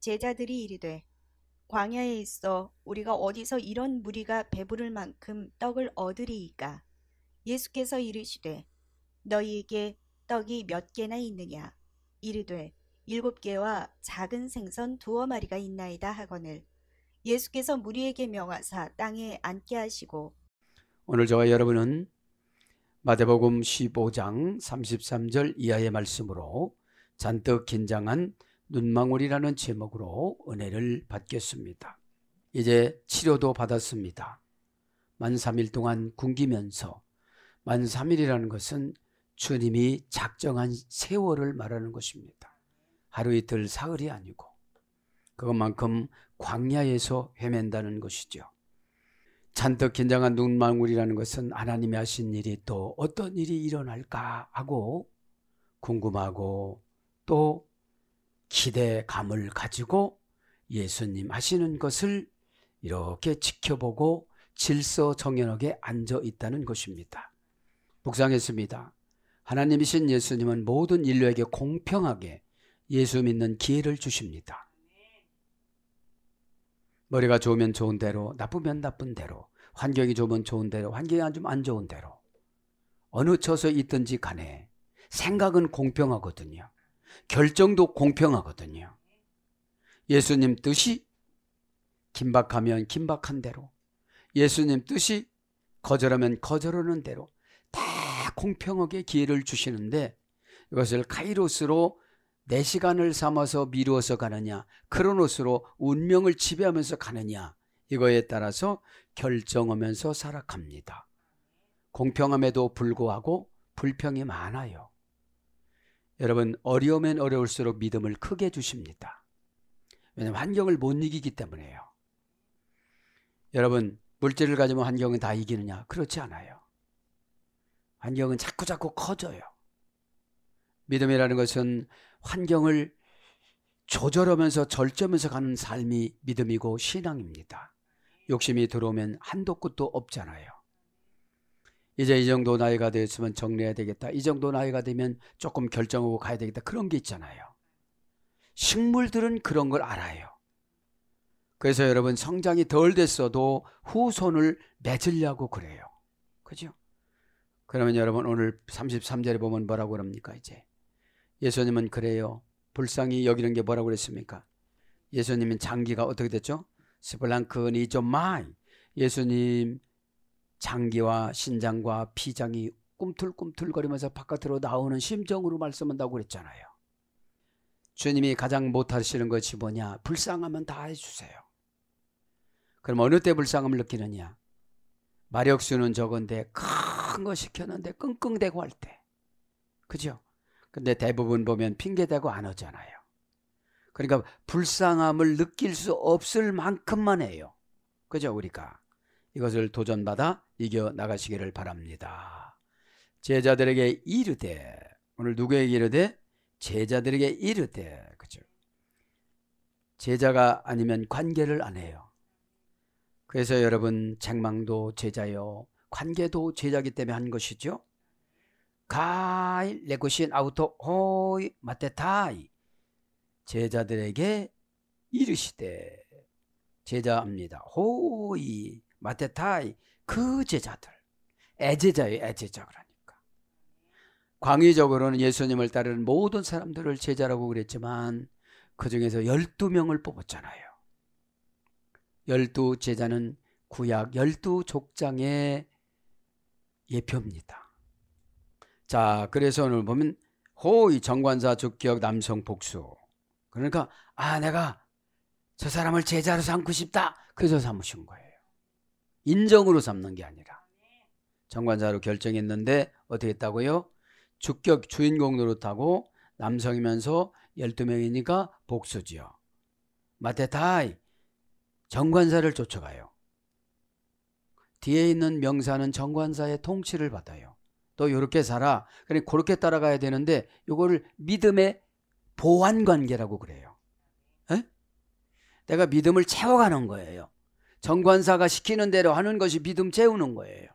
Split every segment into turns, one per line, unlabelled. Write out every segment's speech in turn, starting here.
제자들이 이르되 광야에 있어 우리가 어디서 이런 무리가 배부를 만큼 떡을 얻으리이까 예수께서 이르시되 너희에게 떡이 몇 개나 있느냐 이르되 일곱 개와 작은 생선 두어 마리가 있나이다 하거늘 예수께서 무리에게 명하사 땅에 앉게 하시고 오늘 저와 여러분은 마대복음 15장 33절 이하의 말씀으로 잔뜩 긴장한 눈망울이라는 제목으로 은혜를 받겠습니다. 이제 치료도 받았습니다. 만 3일 동안 굶기면서 만 3일이라는 것은 주님이 작정한 세월을 말하는 것입니다. 하루 이틀 사흘이 아니고 그것만큼 광야에서 헤맨다는 것이죠. 잔뜩 긴장한 눈망울이라는 것은 하나님이 하신 일이 또 어떤 일이 일어날까 하고 궁금하고 또 기대감을 가지고 예수님 하시는 것을 이렇게 지켜보고 질서 정연하게 앉아 있다는 것입니다. 묵상했습니다. 하나님이신 예수님은 모든 인류에게 공평하게 예수 믿는 기회를 주십니다. 머리가 좋으면 좋은 대로, 나쁘면 나쁜 대로, 환경이 좋으면 좋은 대로, 환경이 좀안 좋은 대로, 어느 처소에 있든지 간에 생각은 공평하거든요. 결정도 공평하거든요. 예수님 뜻이 긴박하면 긴박한 대로, 예수님 뜻이 거절하면 거절하는 대로 다 공평하게 기회를 주시는데 이것을 카이로스로 내 시간을 삼아서 미루어서 가느냐, 크로노스로 운명을 지배하면서 가느냐, 이거에 따라서 결정하면서 살아갑니다. 공평함에도 불구하고 불평이 많아요. 여러분 어려우면 어려울수록 믿음을 크게 주십니다. 왜냐하면 환경을 못 이기기 때문에요. 여러분 물질을 가지면 환경은 다 이기느냐? 그렇지 않아요. 환경은 자꾸자꾸 커져요. 믿음이라는 것은 환경을 조절하면서 절제하면서 가는 삶이 믿음이고 신앙입니다. 욕심이 들어오면 한도 끝도 없잖아요. 이제 이 정도 나이가 되었으면 정리해야 되겠다. 이 정도 나이가 되면 조금 결정하고 가야 되겠다. 그런 게 있잖아요. 식물들은 그런 걸 알아요. 그래서 여러분 성장이 덜 됐어도 후손을 맺으려고 그래요. 그죠? 그러면 여러분 오늘 33절에 보면 뭐라고 그럽니까 이제? 예수님은 그래요. 불쌍히 여기는 게 뭐라고 그랬습니까? 예수님은 장기가 어떻게 됐죠? 스플랑크니 좀 마이. 예수님 장기와 신장과 피장이 꿈틀꿈틀거리면서 바깥으로 나오는 심정으로 말씀한다고 그랬잖아요. 주님이 가장 못하시는 것이 뭐냐? 불쌍하면 다 해주세요. 그럼 어느 때 불쌍함을 느끼느냐? 마력수는 적은데 큰 거 시켰는데 끙끙대고 할 때. 그죠? 근데 대부분 보면 핑계대고 안 하잖아요. 그러니까 불쌍함을 느낄 수 없을 만큼만 해요. 그죠, 우리가. 이것을 도전받아 이겨 나가시기를 바랍니다. 제자들에게 이르되 오늘 누구에게 이르되 제자들에게 이르되 그죠? 제자가 아니면 관계를 안 해요. 그래서 여러분 책망도 제자요 관계도 제자기 때문에 한 것이죠. 가일 레고신 아우토 호이 마테타이 제자들에게 이르시되 제자합니다. 호이 마테타이 그 제자들 애제자의 애제자 그러니까 광의적으로는 예수님을 따르는 모든 사람들을 제자라고 그랬지만 그 중에서 12명을 뽑았잖아요 12 제자는 구약 12족장의 예표입니다 자 그래서 오늘 보면 호의 정관사 주격 남성 복수 그러니까 아 내가 저 사람을 제자로 삼고 싶다 그래서 삼으신 거예요 인정으로 삼는 게 아니라 정관자로 결정했는데 어떻게 했다고요? 주격 주인공 노릇하고 남성이면서 12명이니까 복수지요. 마테타이 정관사를 쫓아가요. 뒤에 있는 명사는 정관사의 통치를 받아요. 또 요렇게 살아. 그러니 그렇게 따라가야 되는데 요거를 믿음의 보완 관계라고 그래요. 에? 내가 믿음을 채워가는 거예요. 정관사가 시키는 대로 하는 것이 믿음 채우는 거예요.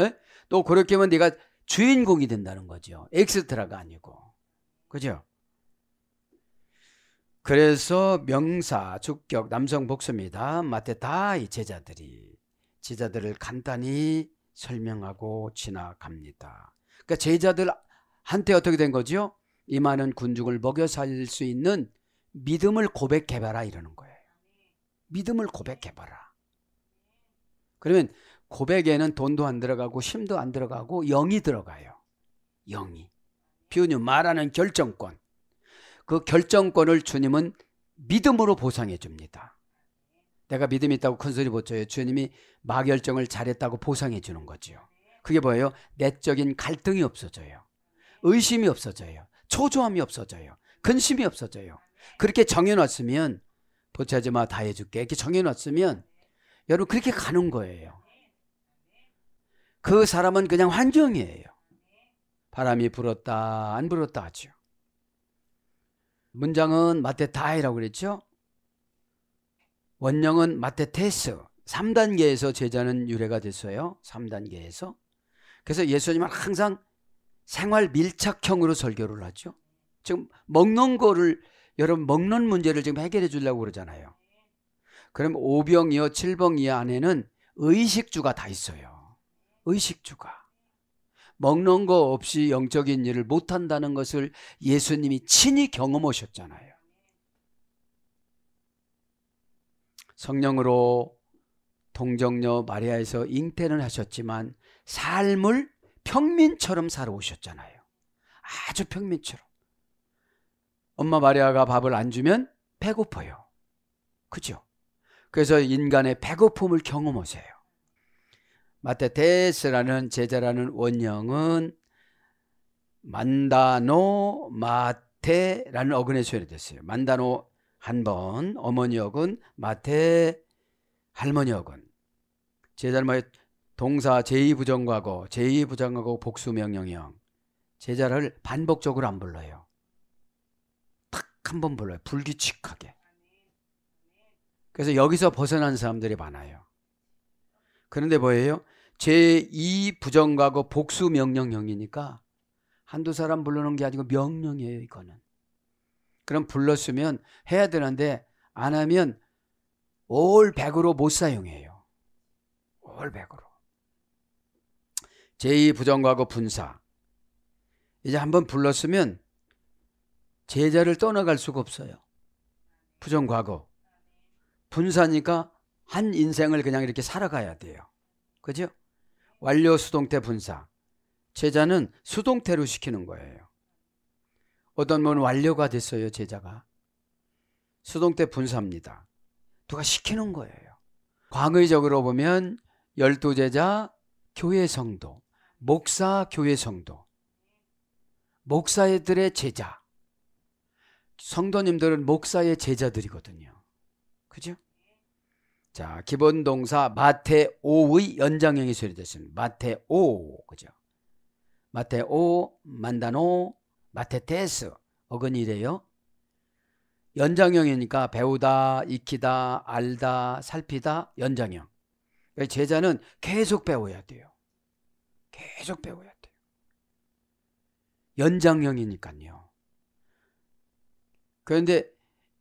에? 예? 또 그렇게 하면 네가 주인공이 된다는 거죠. 엑스트라가 아니고. 그죠? 그래서 명사, 주격, 남성 복수입니다. 마테다이 제자들이 제자들을 간단히 설명하고 지나갑니다. 그러니까 제자들한테 어떻게 된 거죠? 이 많은 군중을 먹여 살릴 수 있는 믿음을 고백해봐라 이러는 거예요. 믿음을 고백해봐라. 그러면 고백에는 돈도 안 들어가고 힘도안 들어가고 영이 들어가요. 영이. 비유는 말하는 결정권. 그 결정권을 주님은 믿음으로 보상해 줍니다. 내가 믿음이 있다고 큰 소리 못 쳐요. 주님이 마결정을 잘했다고 보상해 주는 거지요. 그게 뭐예요? 내적인 갈등이 없어져요. 의심이 없어져요. 초조함이 없어져요. 근심이 없어져요. 그렇게 정해놨으면 보채지 마, 다 해줄게. 이렇게 정해놨으면 여러분 그렇게 가는 거예요. 그 사람은 그냥 환경이에요. 바람이 불었다 안 불었다 하죠. 문장은 마테타이라고 그랬죠. 원형은 마테테스 3단계에서 제자는 유래가 됐어요. 3단계에서. 그래서 예수님은 항상 생활 밀착형으로 설교를 하죠. 지금 먹는 거를 여러분 먹는 문제를 지금 해결해 주려고 그러잖아요. 그럼 5병이어 7병이 안에는 의식주가 다 있어요. 의식주가. 먹는 거 없이 영적인 일을 못한다는 것을 예수님이 친히 경험하셨잖아요. 성령으로 동정녀 마리아에서 잉태는 하셨지만 삶을 평민처럼 살아오셨잖아요. 아주 평민처럼. 엄마 마리아가 밥을 안 주면 배고파요. 그죠? 그래서 인간의 배고픔을 경험하세요. 마테테스라는 제자라는 원형은 만다노 마테라는 어근의 소리 됐어요. 만다노 한 번, 어머니 어근, 마테 할머니 어근. 제자를 동사 제2부정과고, 제2부정과고 복수명령형. 제자를 반복적으로 안 불러요. 탁한번 불러요. 불규칙하게. 그래서 여기서 벗어난 사람들이 많아요. 그런데 뭐예요? 제2 부정과거 복수 명령형이니까 한두 사람 불러놓은 게 아니고 명령이에요, 이거는. 그럼 불렀으면 해야 되는데 안 하면 올 100으로 못 사용해요. 올 100으로. 제2 부정과거 분사. 이제 한번 불렀으면 제자를 떠나갈 수가 없어요. 부정과거. 분사니까 한 인생을 그냥 이렇게 살아가야 돼요. 그죠? 완료 수동태 분사. 제자는 수동태로 시키는 거예요. 어떤 분은 완료가 됐어요, 제자가. 수동태 분사입니다. 누가 시키는 거예요. 광의적으로 보면 열두 제자, 교회 성도, 목사, 교회 성도, 목사들의 제자, 성도님들은 목사의 제자들이거든요. 그죠? 자, 기본 동사 마테오의 연장형이 수리됐습니다. 마테오. 그죠? 마테오, 만다노, 마테테스. 어근이래요. 연장형이니까 배우다, 익히다, 알다, 살피다 연장형. 그러니까 제자는 계속 배워야 돼요. 계속 배워야 돼요. 연장형이니까요. 그런데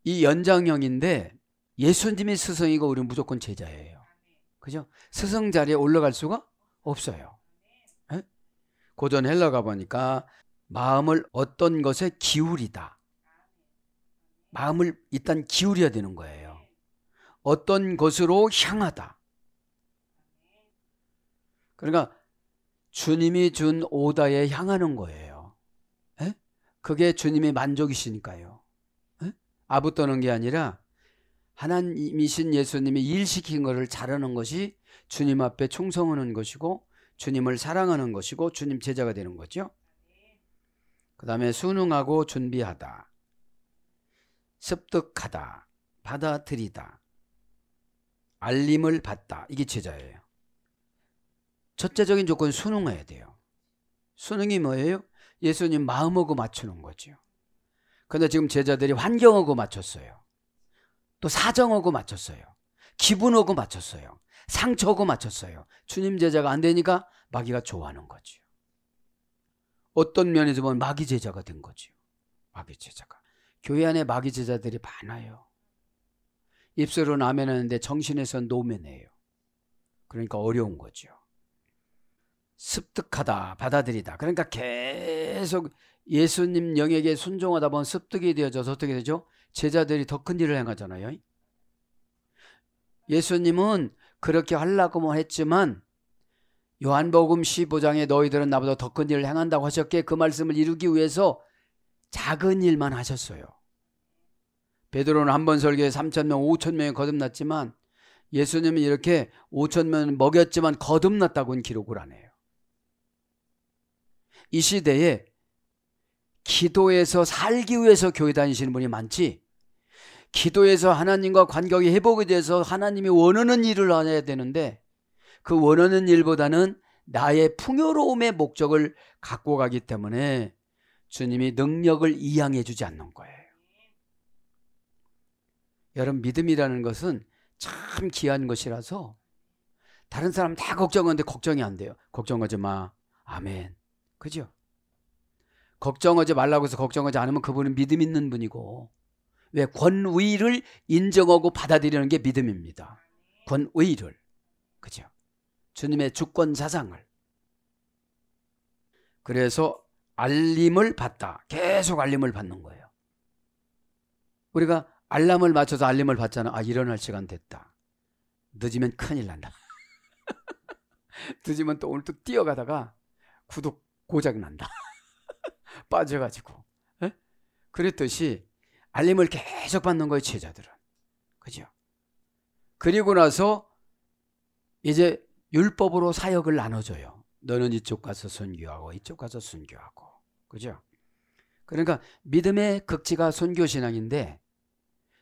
이 연장형인데 예수님이 스승이고 우리는 무조건 제자예요. 그죠? 스승 자리에 올라갈 수가 없어요. 네? 고전 헬라 가보니까 마음을 어떤 것에 기울이다. 마음을 일단 기울여야 되는 거예요. 어떤 것으로 향하다. 그러니까 주님이 준 오다에 향하는 거예요. 에? 예? 그게 주님의 만족이시니까요. 에? 예? 아부 떠는 게 아니라 하나님이신 예수님이 일시킨 것을 잘하는 것이 주님 앞에 충성하는 것이고 주님을 사랑하는 것이고 주님 제자가 되는 거죠. 그 다음에 순응하고 준비하다. 습득하다. 받아들이다. 알림을 받다. 이게 제자예요. 첫째적인 조건 순응해야 돼요. 순응이 뭐예요? 예수님 마음하고 맞추는 거죠. 그런데 지금 제자들이 환경하고 맞췄어요. 또 사정하고 맞췄어요. 기분하고 맞췄어요. 상처하고 맞췄어요. 주님 제자가 안 되니까 마귀가 좋아하는 거죠. 어떤 면에서 보면 마귀 제자가 된 거죠. 마귀 제자가. 교회 안에 마귀 제자들이 많아요. 입술은 아멘하는데 정신에선 노면해요. 그러니까 어려운 거죠. 습득하다, 받아들이다. 그러니까 계속 예수님 영역에 순종하다 보면 습득이 되어져서 어떻게 되죠? 제자들이 더 큰 일을 행하잖아요. 예수님은 그렇게 하려고만 뭐 했지만 요한복음 15장에 너희들은 나보다 더 큰 일을 행한다고 하셨기에 그 말씀을 이루기 위해서 작은 일만 하셨어요. 베드로는 한 번 설교에 3천명 5천명이 거듭났지만 예수님은 이렇게 5천명 먹였지만 거듭났다고는 기록을 안 해요. 이 시대에 기도에서 살기 위해서 교회 다니시는 분이 많지 기도해서 하나님과 관계가 회복이 돼서 하나님이 원하는 일을 해야 되는데 그 원하는 일보다는 나의 풍요로움의 목적을 갖고 가기 때문에 주님이 능력을 이양해 주지 않는 거예요. 여러분 믿음이라는 것은 참 귀한 것이라서 다른 사람 다 걱정하는데 걱정이 안 돼요. 걱정하지 마. 아멘. 그죠? 걱정하지 말라고 해서 걱정하지 않으면 그분은 믿음 있는 분이고 왜 권위를 인정하고 받아들이는 게 믿음입니다. 권위를. 그죠? 주님의 주권 사상을. 그래서 알림을 받다. 계속 알림을 받는 거예요. 우리가 알람을 맞춰서 알림을 받잖아. 아, 일어날 시간 됐다. 늦으면 큰일 난다. 늦으면 또 오늘 또 뛰어가다가 구독 고장 난다. 빠져가지고. 에? 예? 그랬듯이 알림을 계속 받는 거예요, 제자들은. 그죠? 그리고 나서 이제 율법으로 사역을 나눠줘요. 너는 이쪽 가서 선교하고 이쪽 가서 선교하고. 그죠? 그러니까 믿음의 극치가 선교 신앙인데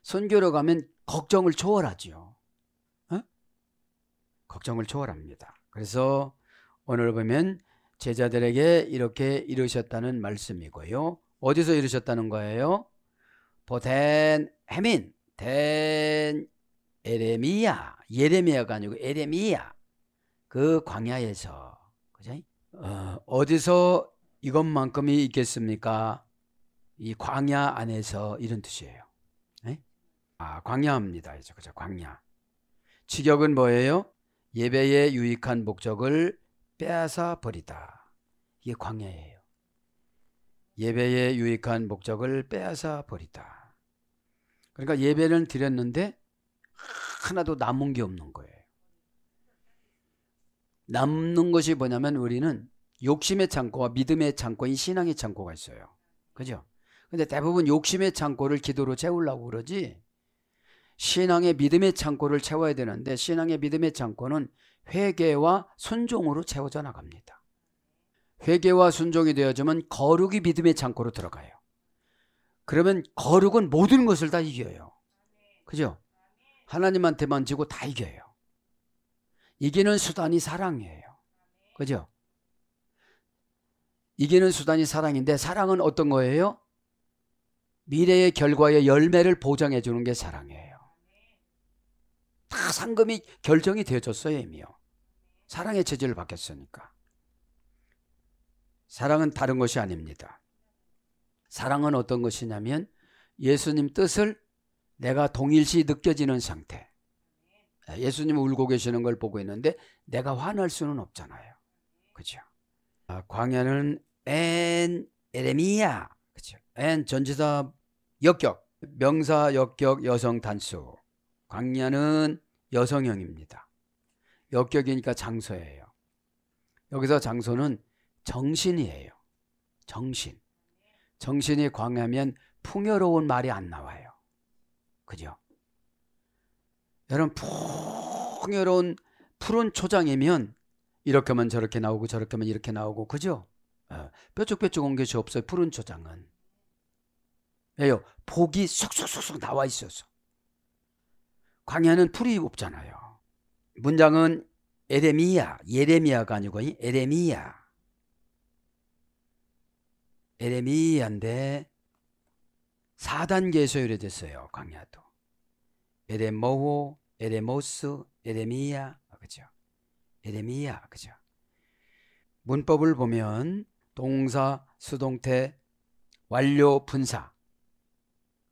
선교로 가면 걱정을 초월하지요. 어? 걱정을 초월합니다. 그래서 오늘 보면 제자들에게 이렇게 이르셨다는 말씀이고요. 어디서 이르셨다는 거예요? 보된 헤민덴 에레미야 예레미야가 아니고 에레미야 그 광야에서 그죠? 어, 어디서 이것만큼이 있겠습니까? 이 광야 안에서 이런 뜻이에요. 에? 예? 아 광야입니다. 그죠? 그죠? 광야. 직역은 뭐예요? 예배에 유익한 목적을 빼앗아 버리다. 이게 광야예요. 예배에 유익한 목적을 빼앗아 버리다. 그러니까 예배는 드렸는데 하나도 남은 게 없는 거예요. 남는 것이 뭐냐면 우리는 욕심의 창고와 믿음의 창고인 신앙의 창고가 있어요. 그죠? 근데 대부분 욕심의 창고를 기도로 채우려고 그러지 신앙의 믿음의 창고를 채워야 되는데 신앙의 믿음의 창고는 회개와 순종으로 채워져 나갑니다. 회개와 순종이 되어지면 거룩이 믿음의 창고로 들어가요. 그러면 거룩은 모든 것을 다 이겨요. 그죠? 하나님한테만 지고 다 이겨요. 이기는 수단이 사랑이에요. 그죠? 이기는 수단이 사랑인데 사랑은 어떤 거예요? 미래의 결과의 열매를 보장해 주는 게 사랑이에요. 다 상금이 결정이 되어졌어요, 이미요. 사랑의 체질을 바뀌었으니까. 사랑은 다른 것이 아닙니다. 사랑은 어떤 것이냐면 예수님 뜻을 내가 동일시 느껴지는 상태. 예수님 울고 계시는 걸 보고 있는데 내가 화날 수는 없잖아요. 그죠? 아, 광야는 엔 에레미야. 그죠? 엔 전지사 역격, 명사 역격 여성 단수. 광야는 여성형입니다. 역격이니까 장소예요. 여기서 장소는 정신이에요. 정신. 정신이 광하면 풍요로운 말이 안 나와요. 그죠? 여러분 풍요로운 푸른 초장이면 이렇게 만 저렇게 나오고 저렇게 만 이렇게 나오고 그죠? 어, 뾰족뾰족 온 것이 없어요. 푸른 초장은. 왜요? 복이 쏙쏙쏙쏙 나와 있어서. 광야는 풀이 없잖아요. 문장은 에레미야, 예레미야가 아니고 에레미야. 에레미야인데 4단계에서 이래됐어요 광야도. 베레모호, 베레모스, 베레미야. 그죠? 베레미야. 그죠? 문법을 보면 동사, 수동태, 완료, 분사.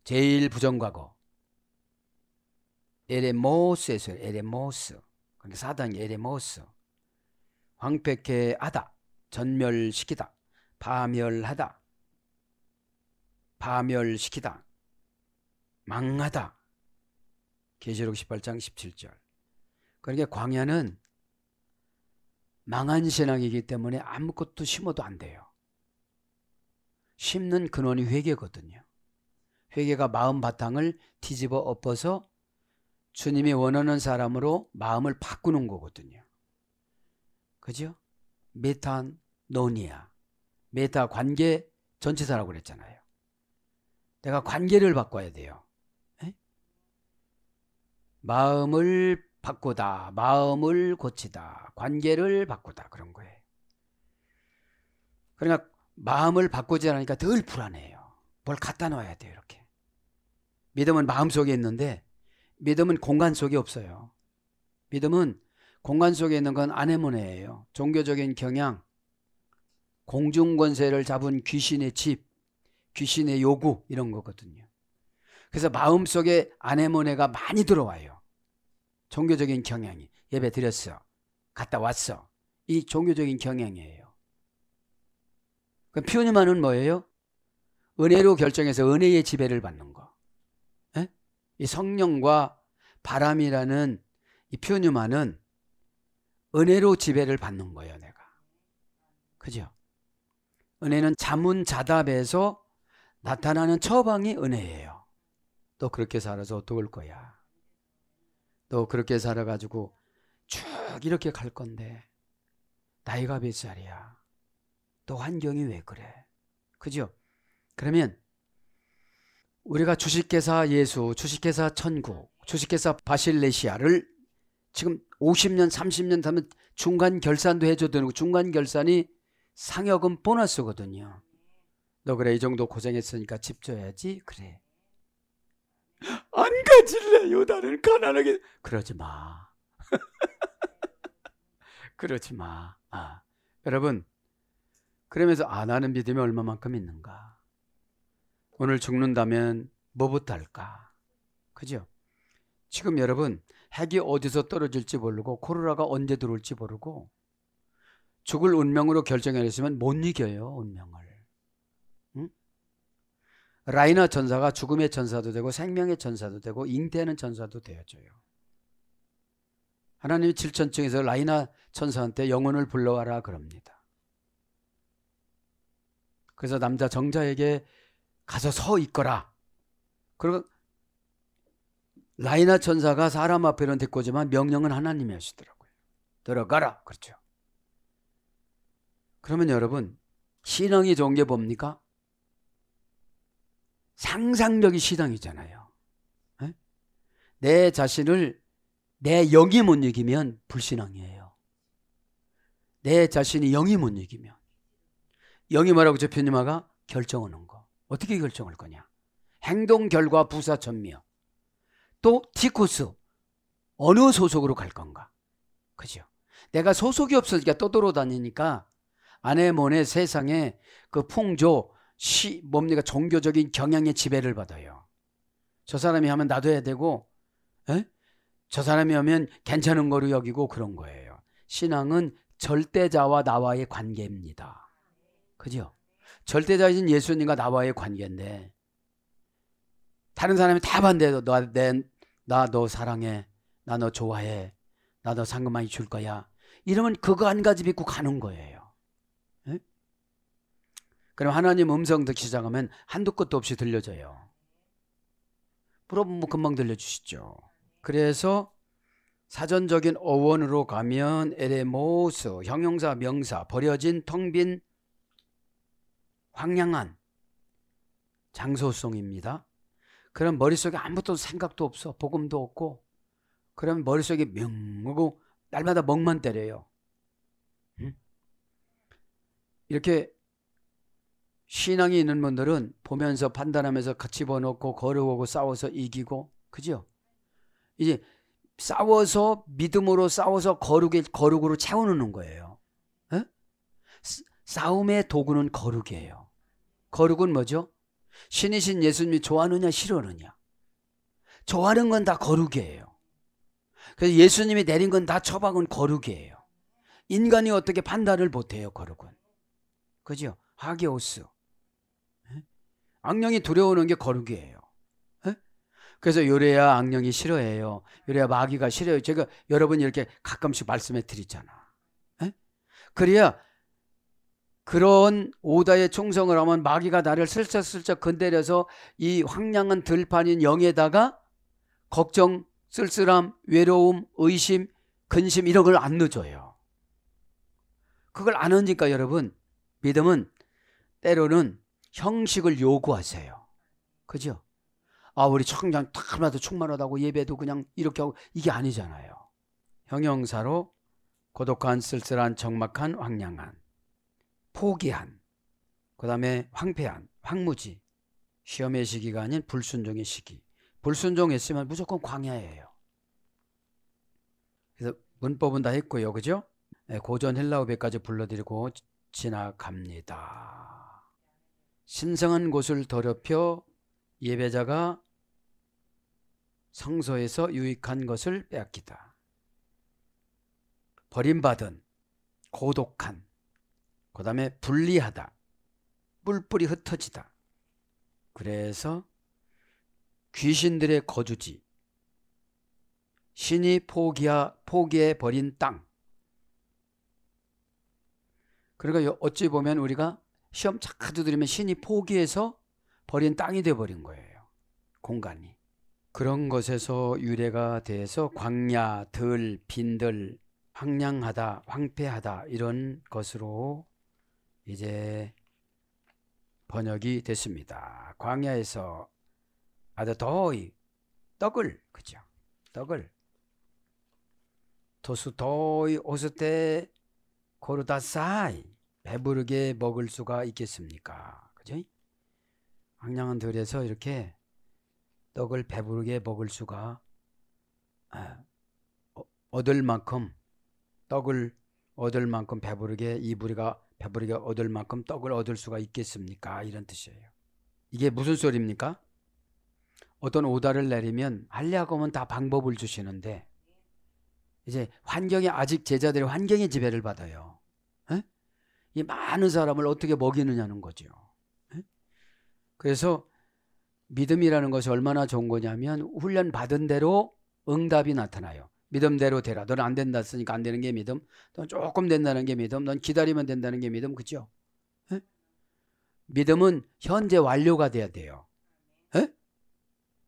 제일 부정과거. 에레모스에서 에레모스. 그러니 4단계 에레모스. 황폐케 하다. 전멸시키다. 파멸하다. 파멸시키다. 망하다. 계시록 18장 17절. 그러니까 광야는 망한 신앙이기 때문에 아무것도 심어도 안 돼요. 심는 근원이 회개거든요. 회개가 마음 바탕을 뒤집어 엎어서 주님이 원하는 사람으로 마음을 바꾸는 거거든요. 그죠? 메탄노니아. 메타 관계 전체사라고 그랬잖아요. 내가 관계를 바꿔야 돼요. 에? 마음을 바꾸다, 마음을 고치다, 관계를 바꾸다 그런 거예요. 그러니까 마음을 바꾸지 않으니까 덜 불안해요. 뭘 갖다 놓아야 돼요, 이렇게. 믿음은 마음 속에 있는데 믿음은 공간 속에 없어요. 믿음은 공간 속에 있는 건 아내모네예요. 종교적인 경향, 공중 권세를 잡은 귀신의 집, 귀신의 요구 이런 거거든요. 그래서 마음속에 아내모네가 많이 들어와요. 종교적인 경향이 예배 드렸어. 갔다 왔어. 이 종교적인 경향이에요. 그럼 피오니만은 뭐예요? 은혜로 결정해서 은혜의 지배를 받는 거. 에? 예? 이 성령과 바람이라는 이 피오니마는 은혜로 지배를 받는 거예요, 내가. 그죠? 은혜는 자문자답에서 나타나는 처방이 은혜예요. 또 그렇게 살아서 어떡할 거야. 또 그렇게 살아가지고 쭉 이렇게 갈 건데 나이가 몇 살이야? 또 환경이 왜 그래? 그죠? 그러면 우리가 주식회사 예수, 주식회사 천국, 주식회사 바실레시아를 지금 50년, 30년 하면 중간 결산도 해줘야 되고 중간 결산이 상여금 보너스거든요. 너 그래 이 정도 고생했으니까 집 줘야지 그래 안 가질래 요다는 가난하게 그러지 마 그러지 마 아. 여러분 그러면서 안 하는 믿음이 얼마만큼 있는가 오늘 죽는다면 뭐부터 할까 그죠 지금 여러분 핵이 어디서 떨어질지 모르고 코로나가 언제 들어올지 모르고 죽을 운명으로 결정해냈으면 못 이겨요 운명을 라이너 천사가 죽음의 천사도 되고 생명의 천사도 되고 잉태하는 천사도 되어줘요. 하나님이 7천층에서 라이나 천사한테 영혼을 불러와라 그럽니다. 그래서 남자 정자에게 가서 서 있거라. 그리고 라이나 천사가 사람 앞에는 데꼬지만 명령은 하나님이 하시더라고요. 들어가라. 그렇죠. 그러면 여러분, 신앙이 좋은 게 뭡니까? 상상력이 시장이잖아요 네? 예? 내 자신을 내 영이 못 이기면 불신앙이에요. 내 자신이 영이 못 이기면. 영이 뭐라고 제표님아가 결정하는 거. 어떻게 결정할 거냐? 행동 결과 부사 전미어. 또 티코스. 어느 소속으로 갈 건가? 그죠? 내가 소속이 없으니까 떠돌아 다니니까 아내 모네 세상에 그 풍조 시, 뭡니까? 종교적인 경향의 지배를 받아요. 저 사람이 하면 나도 해야 되고, 에? 저 사람이 하면 괜찮은 거로 여기고 그런 거예요. 신앙은 절대자와 나와의 관계입니다. 그죠? 절대자이신 예수님과 나와의 관계인데, 다른 사람이 다 반대해도, 나, 내, 나, 너 사랑해. 나 너 좋아해. 나 너 상금 많이 줄 거야. 이러면 그거 한 가지 믿고 가는 거예요. 그럼 하나님 음성 듣기 시작하면 한두 끝도 없이 들려져요. 물어보면 금방 들려주시죠. 그래서 사전적인 어원으로 가면 에레모스 형용사 명사 버려진 텅빈 황량한 장소성입니다. 그럼 머릿속에 아무것도 생각도 없어 복음도 없고 그럼 머릿속에 명하고 날마다 멍만 때려요. 이렇게 신앙이 있는 분들은 보면서 판단하면서 같이 버놓고 걸어오고 싸워서 이기고 그죠? 이제 싸워서 믿음으로 싸워서 거룩에 거룩으로 채워는 거예요. 에? 싸움의 도구는 거룩이에요. 거룩은 뭐죠? 신이신 예수님이 좋아하느냐 싫어하느냐. 좋아하는 건 다 거룩이에요. 그래서 예수님이 내린 건 다 처방은 거룩이에요. 인간이 어떻게 판단을 못해요 거룩은. 그죠? 하게오스. 악령이 두려우는 게 거룩이에요. 예? 그래서 요래야 악령이 싫어해요. 요래야 마귀가 싫어요. 제가 여러분이 이렇게 가끔씩 말씀해 드리잖아. 에? 예? 그래야 그런 오다의 충성을 하면 마귀가 나를 슬쩍슬쩍 건드려서 이 황량한 들판인 영에다가 걱정, 쓸쓸함, 외로움, 의심, 근심 이런 걸 안 넣어줘요. 그걸 안으니까 여러분 믿음은 때로는 형식을 요구하세요. 그죠? 아, 우리 청장 탁마도 충만하다고 예배도 그냥 이렇게 하고 이게 아니잖아요. 형용사로 고독한 쓸쓸한 적막한 황량한 포기한 그다음에 황폐한 황무지 시험의 시기가 아닌 불순종의 시기 불순종했으면 무조건 광야예요. 그래서 문법은 다 했고요. 그죠? 네, 고전 헬라어배까지 불러드리고 지나갑니다. 신성한 곳을 더럽혀 예배자가 성소에서 유익한 것을 빼앗기다. 버림받은, 고독한, 그 다음에 불리하다, 뿔뿔이 흩어지다. 그래서 귀신들의 거주지, 신이 포기하, 포기해 버린 땅. 그러니까 어찌 보면 우리가 시험 자주 들으면 신이 포기해서 버린 땅이 돼버린 거예요. 공간이. 그런 것에서 유래가 돼서 광야, 들, 빈들, 황량하다, 황폐하다 이런 것으로 이제 번역이 됐습니다. 광야에서 아주 더이 떡을 그죠? 떡을 도수 더이 오스테 코르다사이 배부르게 먹을 수가 있겠습니까? 그죠? 황량한 들에서 이렇게 떡을 배부르게 먹을 수가 아, 어, 얻을 만큼 떡을 얻을 만큼 배부르게 이불이가 배부르게 얻을 만큼 떡을 얻을 수가 있겠습니까? 이런 뜻이에요. 이게 무슨 소리입니까? 어떤 오다를 내리면 할려고 하면 다 방법을 주시는데 이제 환경에 아직 제자들이 환경의 지배를 받아요. 이 많은 사람을 어떻게 먹이느냐는 거죠. 예? 그래서 믿음이라는 것이 얼마나 좋은 거냐면 훈련 받은 대로 응답이 나타나요. 믿음대로 되라. 너는 안 된다 했으니까 안 되는 게 믿음. 넌 조금 된다는 게 믿음. 넌 기다리면 된다는 게 믿음. 그죠? 예? 믿음은 현재 완료가 돼야 돼요. 에? 예?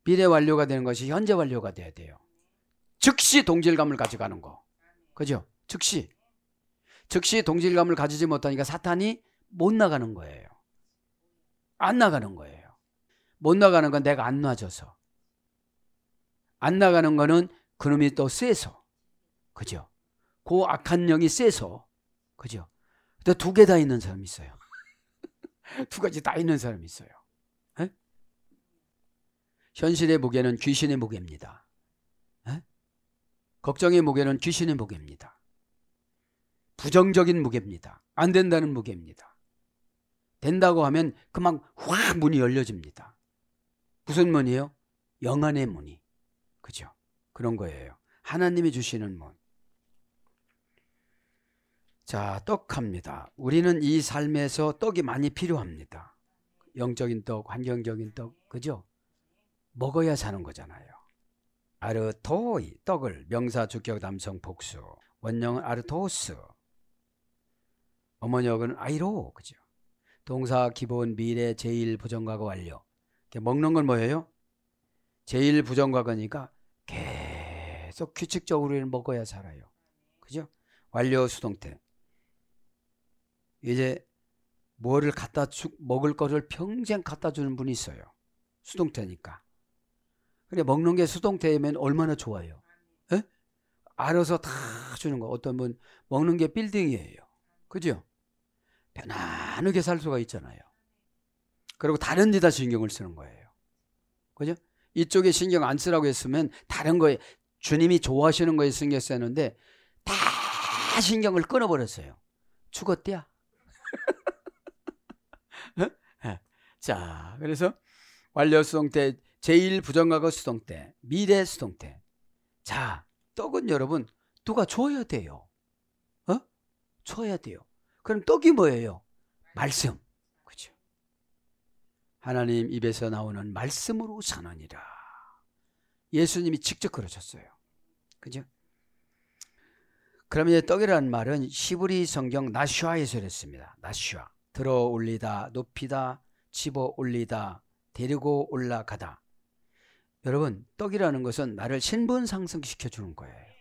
미래 완료가 되는 것이 현재 완료가 돼야 돼요. 즉시 동질감을 가져가는 거. 그죠? 즉시. 즉시 동질감을 가지지 못하니까 사탄이 못 나가는 거예요. 안 나가는 거예요. 못 나가는 건 내가 안 놔줘서. 안 나가는 거는 그놈이 또 쎄서. 그죠? 그 악한 영이 쎄서. 그죠? 근데 두 개 다 있는 사람이 있어요. 두 가지 다 있는 사람이 있어요. 에? 현실의 무게는 귀신의 무게입니다. 에? 걱정의 무게는 귀신의 무게입니다. 부정적인 무게입니다. 안 된다는 무게입니다. 된다고 하면 그만 확 문이 열려집니다. 무슨 문이에요? 영안의 문이. 그죠? 그런 거예요. 하나님이 주시는 문. 자, 떡합니다. 우리는 이 삶에서 떡이 많이 필요합니다. 영적인 떡, 환경적인 떡, 그죠? 먹어야 사는 거잖아요. 아르토이, 떡을 명사, 주격, 남성, 복수. 원령은 아르토스, 어머니 역은 아이로 그죠? 동사 기본 미래 제일 부정과거 완료. 먹는 건 뭐예요? 제일 부정과거니까 계속 규칙적으로 먹어야 살아요. 그죠? 완료 수동태. 이제 뭐를 갖다 주, 먹을 거를 평생 갖다 주는 분이 있어요. 수동태니까. 근데 먹는 게 수동태면 얼마나 좋아요. 에? 예? 알아서 다 주는 거. 어떤 분 먹는 게 빌딩이에요. 그죠? 편안하게 살 수가 있잖아요. 그리고 다른 데다 신경을 쓰는 거예요. 그죠? 이쪽에 신경 안 쓰라고 했으면 다른 거에 주님이 좋아하시는 거에 신경 쓰는데 다 신경을 끊어버렸어요. 죽었대야. 어? 예. 자, 그래서 완료 수동 때, 제일 부정과거 수동 때, 미래 수동 때. 자, 떡은 여러분 누가 줘야 돼요. 어? 줘야 돼요. 그럼 떡이 뭐예요? 말씀. 그죠? 하나님 입에서 나오는 말씀으로 사느니라. 예수님이 직접 그러셨어요. 그죠? 그러면 떡이라는 말은 시브리 성경 나슈아에서 했습니다. 나슈아. 들어 올리다, 높이다, 집어 올리다, 데리고 올라가다. 여러분, 떡이라는 것은 나를 신분 상승시켜 주는 거예요.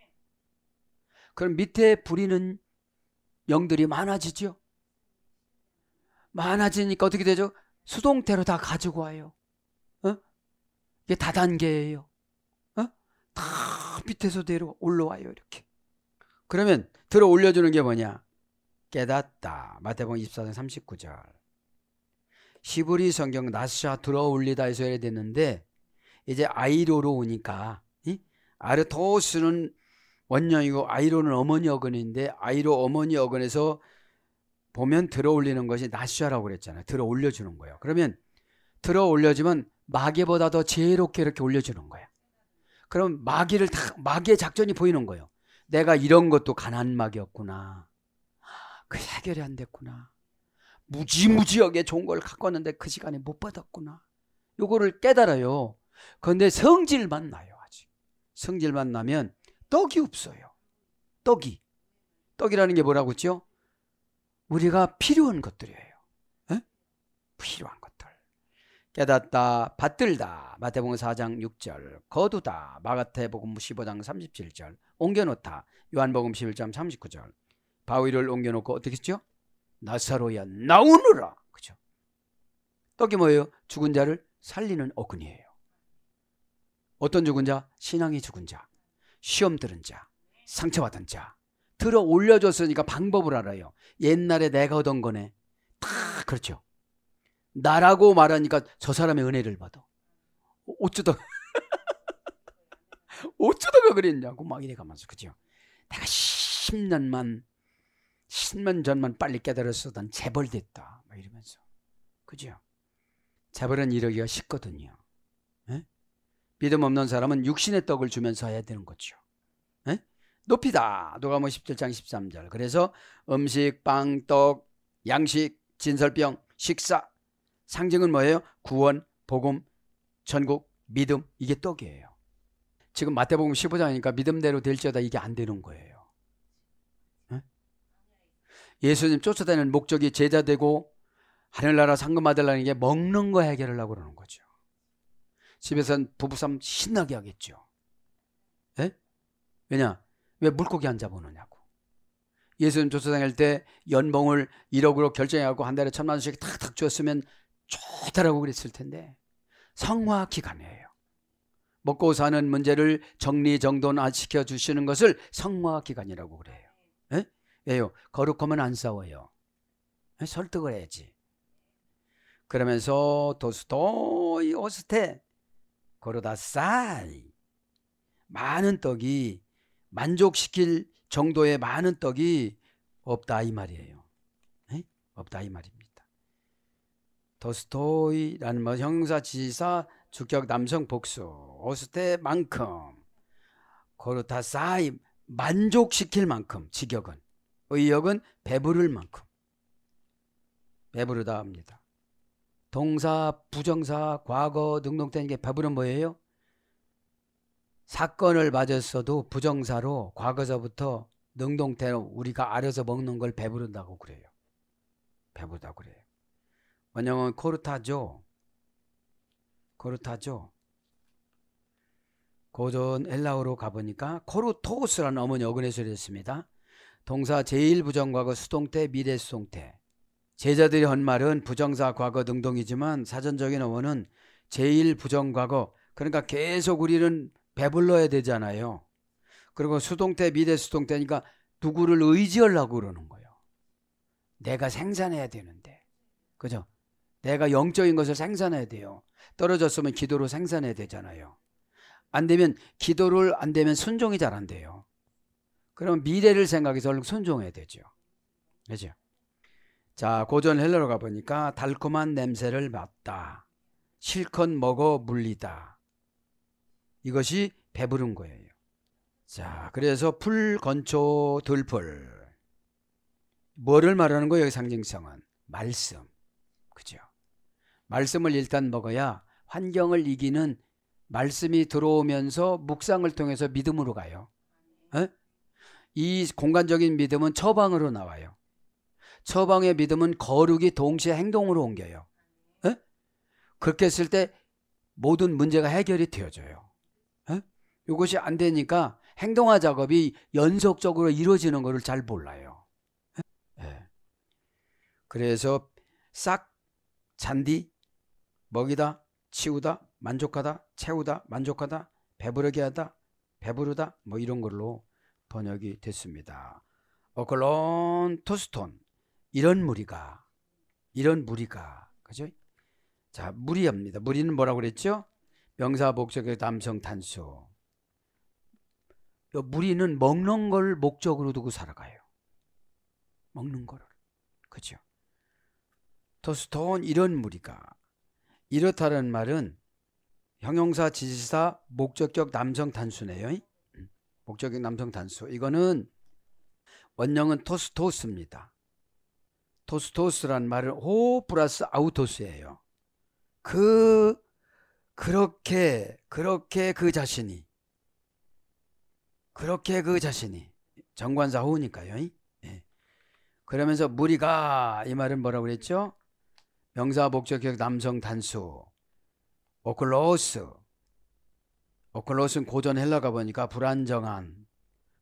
그럼 밑에 부리는 영들이 많아지죠. 많아지니까 어떻게 되죠? 수동태로 다 가지고 와요. 어? 이게 다단계예요. 어? 다 밑에서 내려 올라와요, 이렇게. 그러면 들어 올려주는 게 뭐냐? 깨닫다. 마태복음 24장 39절. 시브리 성경 나샤 들어 올리다에서 해야 되는데 이제 아이로로 오니까 이? 아르토스는 원형이고 아이로는 어머니 어근인데 아이로 어머니 어근에서 보면 들어 올리는 것이 나슈아라고 그랬잖아요. 들어 올려주는 거예요. 그러면 들어 올려주면 마귀보다더 지혜롭게 이렇게 올려주는 거예요 그럼 마귀를 다, 마귀의 작전이 보이는 거예요. 내가 이런 것도 가난 마귀였구나. 그 해결이 안 됐구나. 무지무지하게 좋은 걸 갖고 왔는데 그 시간에 못 받았구나. 요거를 깨달아요. 그런데 성질만 나요, 아직. 성질만 나면 떡이 없어요. 떡이. 떡이라는 게 뭐라고 했죠? 우리가 필요한 것들이에요. 에? 필요한 것들. 깨닫다, 받들다. 마태복음 4장 6절. 거두다. 마가태복음 15장 37절. 옮겨놓다. 요한복음 11장 39절. 바위를 옮겨놓고 어떻게 했죠? 나사로야 나오느라. 그죠? 떡이 뭐예요? 죽은 자를 살리는 어근이에요. 어떤 죽은 자? 신앙이 죽은 자. 시험 들은 자, 상처받은 자, 들어 올려줬으니까 방법을 알아요. 옛날에 내가 얻은 거네. 다 그렇죠. 나라고 말하니까 저 사람의 은혜를 받아. 어, 어쩌다 어쩌다가 그랬냐고 막 이래 가면서 그죠. 내가 10년만 10년 전만 빨리 깨달았었던 재벌됐다. 막 이러면서. 그죠? 재벌은 이러기가 쉽거든요. 믿음 없는 사람은 육신의 떡을 주면서 해야 되는 거죠. 에? 예? 높이다. 누가뭐 17장 13절. 그래서 음식, 빵, 떡, 양식, 진설병, 식사 상징은 뭐예요? 구원, 복음, 천국 믿음 이게 떡이에요. 지금 마태복음 15장이니까 믿음대로 될지어다 이게 안 되는 거예요. 에? 예? 예수님 쫓아다니는 목적이 제자 되고 하늘나라 상금 받으려는 게 먹는 거 해결하려고 그러는 거죠. 집에선 부부싸움 신나게 하겠죠. 예? 왜냐? 왜 물고기 한아오느냐고 예수님 조사당할 때 연봉을 1억으로 결정해갖고 한 달에 천만 원씩 탁탁 주었으면 좋다라고 그랬을 텐데 성화 기간이에요. 먹고 사는 문제를 정리정돈 안 시켜주시는 것을 성화 기간이라고 그래요. 예? 왜요? 거룩하면 안 싸워요. 예, 설득을 해야지. 그러면서 도스토이 오스테 그르다 싸이 많은 떡이 만족시킬 정도의 많은 떡이 없다 이 말이에요. 에? 없다 이 말입니다. 도스토이라는 뭐 형사지사 주격 남성 복수 오스테만큼 그렇다 싸이 만족시킬 만큼 직역은 의역은 배부를 만큼 배부르다 합니다. 동사, 부정사, 과거 능동태인 게 바브는 뭐예요? 사건을 맞았어도 부정사로 과거서부터 능동태로 우리가 알아서 먹는 걸 배부른다고 그래요. 배부르다고 그래요. 원형면 코르타죠. 코르타죠. 고전 헬라우로 가보니까 코르토스라는 어머니 어근의 소리였습니다. 동사 제1부정과거 수동태 미래 수동태 제자들이 한 말은 부정사 과거 등동이지만 사전적인 어원은 제일 부정과거 그러니까 계속 우리는 배불러야 되잖아요. 그리고 수동태 미래 수동태니까 누구를 의지하려고 그러는 거예요. 내가 생산해야 되는데. 그죠? 내가 영적인 것을 생산해야 돼요. 떨어졌으면 기도로 생산해야 되잖아요. 안 되면 기도를 안 되면 순종이 잘 안 돼요. 그럼 미래를 생각해서 얼른 순종해야 되죠. 그죠? 자, 고전 헬러로 가보니까 달콤한 냄새를 맡다. 실컷 먹어 물리다. 이것이 배부른 거예요. 자, 그래서 풀, 건초, 들풀. 뭐를 말하는 거예요, 상징성은? 말씀. 그죠? 말씀을 일단 먹어야 환경을 이기는 말씀이 들어오면서 묵상을 통해서 믿음으로 가요. 에? 이 공간적인 믿음은 처방으로 나와요. 처방의 믿음은 거룩이 동시에 행동으로 옮겨요. 에? 그렇게 했을 때 모든 문제가 해결이 되어져요. 에? 이것이 안 되니까 행동화 작업이 연속적으로 이루어지는 것을 잘 몰라요. 에? 그래서 싹, 잔디, 먹이다, 치우다, 만족하다, 채우다, 만족하다, 배부르게 하다, 배부르다 뭐 이런 걸로 번역이 됐습니다. 어클론 토스톤 이런 무리가 이런 무리가 그죠? 자 무리합니다. 무리는 뭐라고 그랬죠? 명사 목적의 남성 단수. 무리는 먹는 걸 목적으로 두고 살아가요. 먹는 거를 그죠? 토스톤 이런 무리가 이렇다는 말은 형용사 지지사 목적격 남성 단수네요. 음, 목적격 남성 단수 이거는 원형은 토스 토스입니다. 토스토스란 말은 호 플러스 아우토스예요. 그 그렇게 그렇게 그 자신이 그렇게 그 자신이 정관사 호우니까요. 예. 그러면서 무리가 이 말은 뭐라고 그랬죠? 명사 목적격 남성 단수 오클로스 오클로스는 고전 헬라가 보니까 불안정한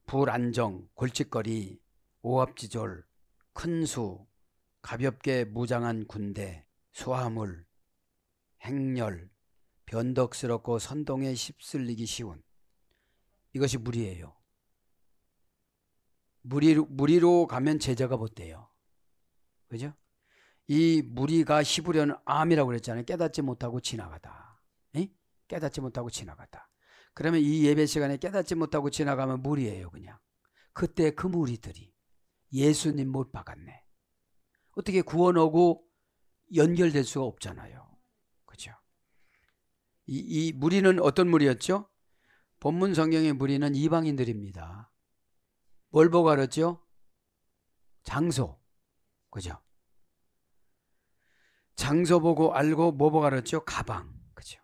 불안정 골칫거리 오합지졸 큰수 가볍게 무장한 군대, 수화물 행렬, 변덕스럽고 선동에 휩쓸리기 쉬운 이것이 무리예요. 무리, 무리로 가면 제자가 못 돼요. 그죠? 이 무리가 씹으려는 암이라고 그랬잖아요. 깨닫지 못하고 지나가다. 에? 깨닫지 못하고 지나가다. 그러면 이 예배 시간에 깨닫지 못하고 지나가면 무리예요, 그냥. 그때 그 무리들이 예수님 못 박았네. 어떻게 구원하고 연결될 수가 없잖아요. 그죠? 이, 이 무리는 어떤 무리였죠? 본문 성경의 무리는 이방인들입니다. 뭘 보고 알았죠? 장소. 그죠? 장소 보고 알고 뭐 보고 알았죠? 가방. 그죠?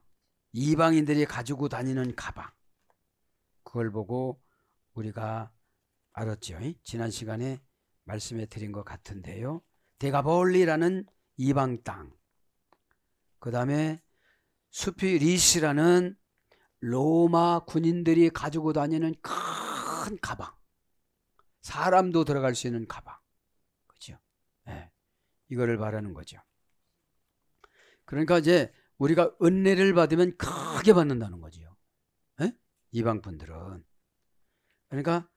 이방인들이 가지고 다니는 가방. 그걸 보고 우리가 알았죠. 지난 시간에 말씀해 드린 것 같은데요. 데가볼리라는 이방 땅, 그 다음에 수피리시라는 로마 군인들이 가지고 다니는 큰 가방, 사람도 들어갈 수 있는 가방, 그죠? 네. 이거를 바라는 거죠. 그러니까 이제 우리가 은혜를 받으면 크게 받는다는 거죠요 네? 예? 이방 분들은 그러니까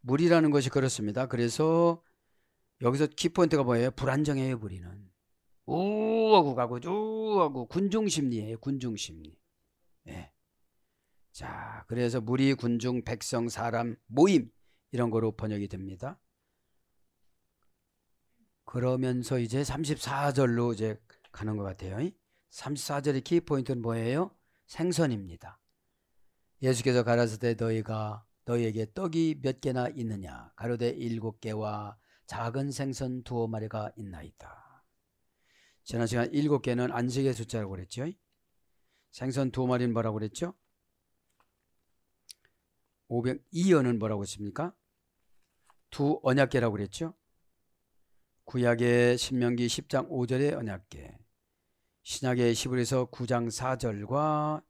물이라는 것이 그렇습니다. 그래서 여기서 키포인트가 뭐예요? 불안정해요, 우리는. 우하고 가고 우하고 군중심리예요, 군중심리. 예. 자, 그래서 무리, 군중, 백성, 사람, 모임 이런 거로 번역이 됩니다. 그러면서 이제 34절로 이제 가는 것 같아요. 34절의 키포인트는 뭐예요? 생선입니다. 예수께서 가라사대 너희가 너희에게 떡이 몇 개나 있느냐 가로되 일곱 개와 작은 생선 두어 마리가 있나이다. 지난 시간 일곱 개는 안식의 숫자라고 그랬죠. 생선 두 마리는 뭐라고 그랬죠? 502연은 뭐라고 했습니까? 두 언약계라고 그랬죠. 구약의 신명기 10장 5절의 언약계, 신약의 11에서 9장 4절과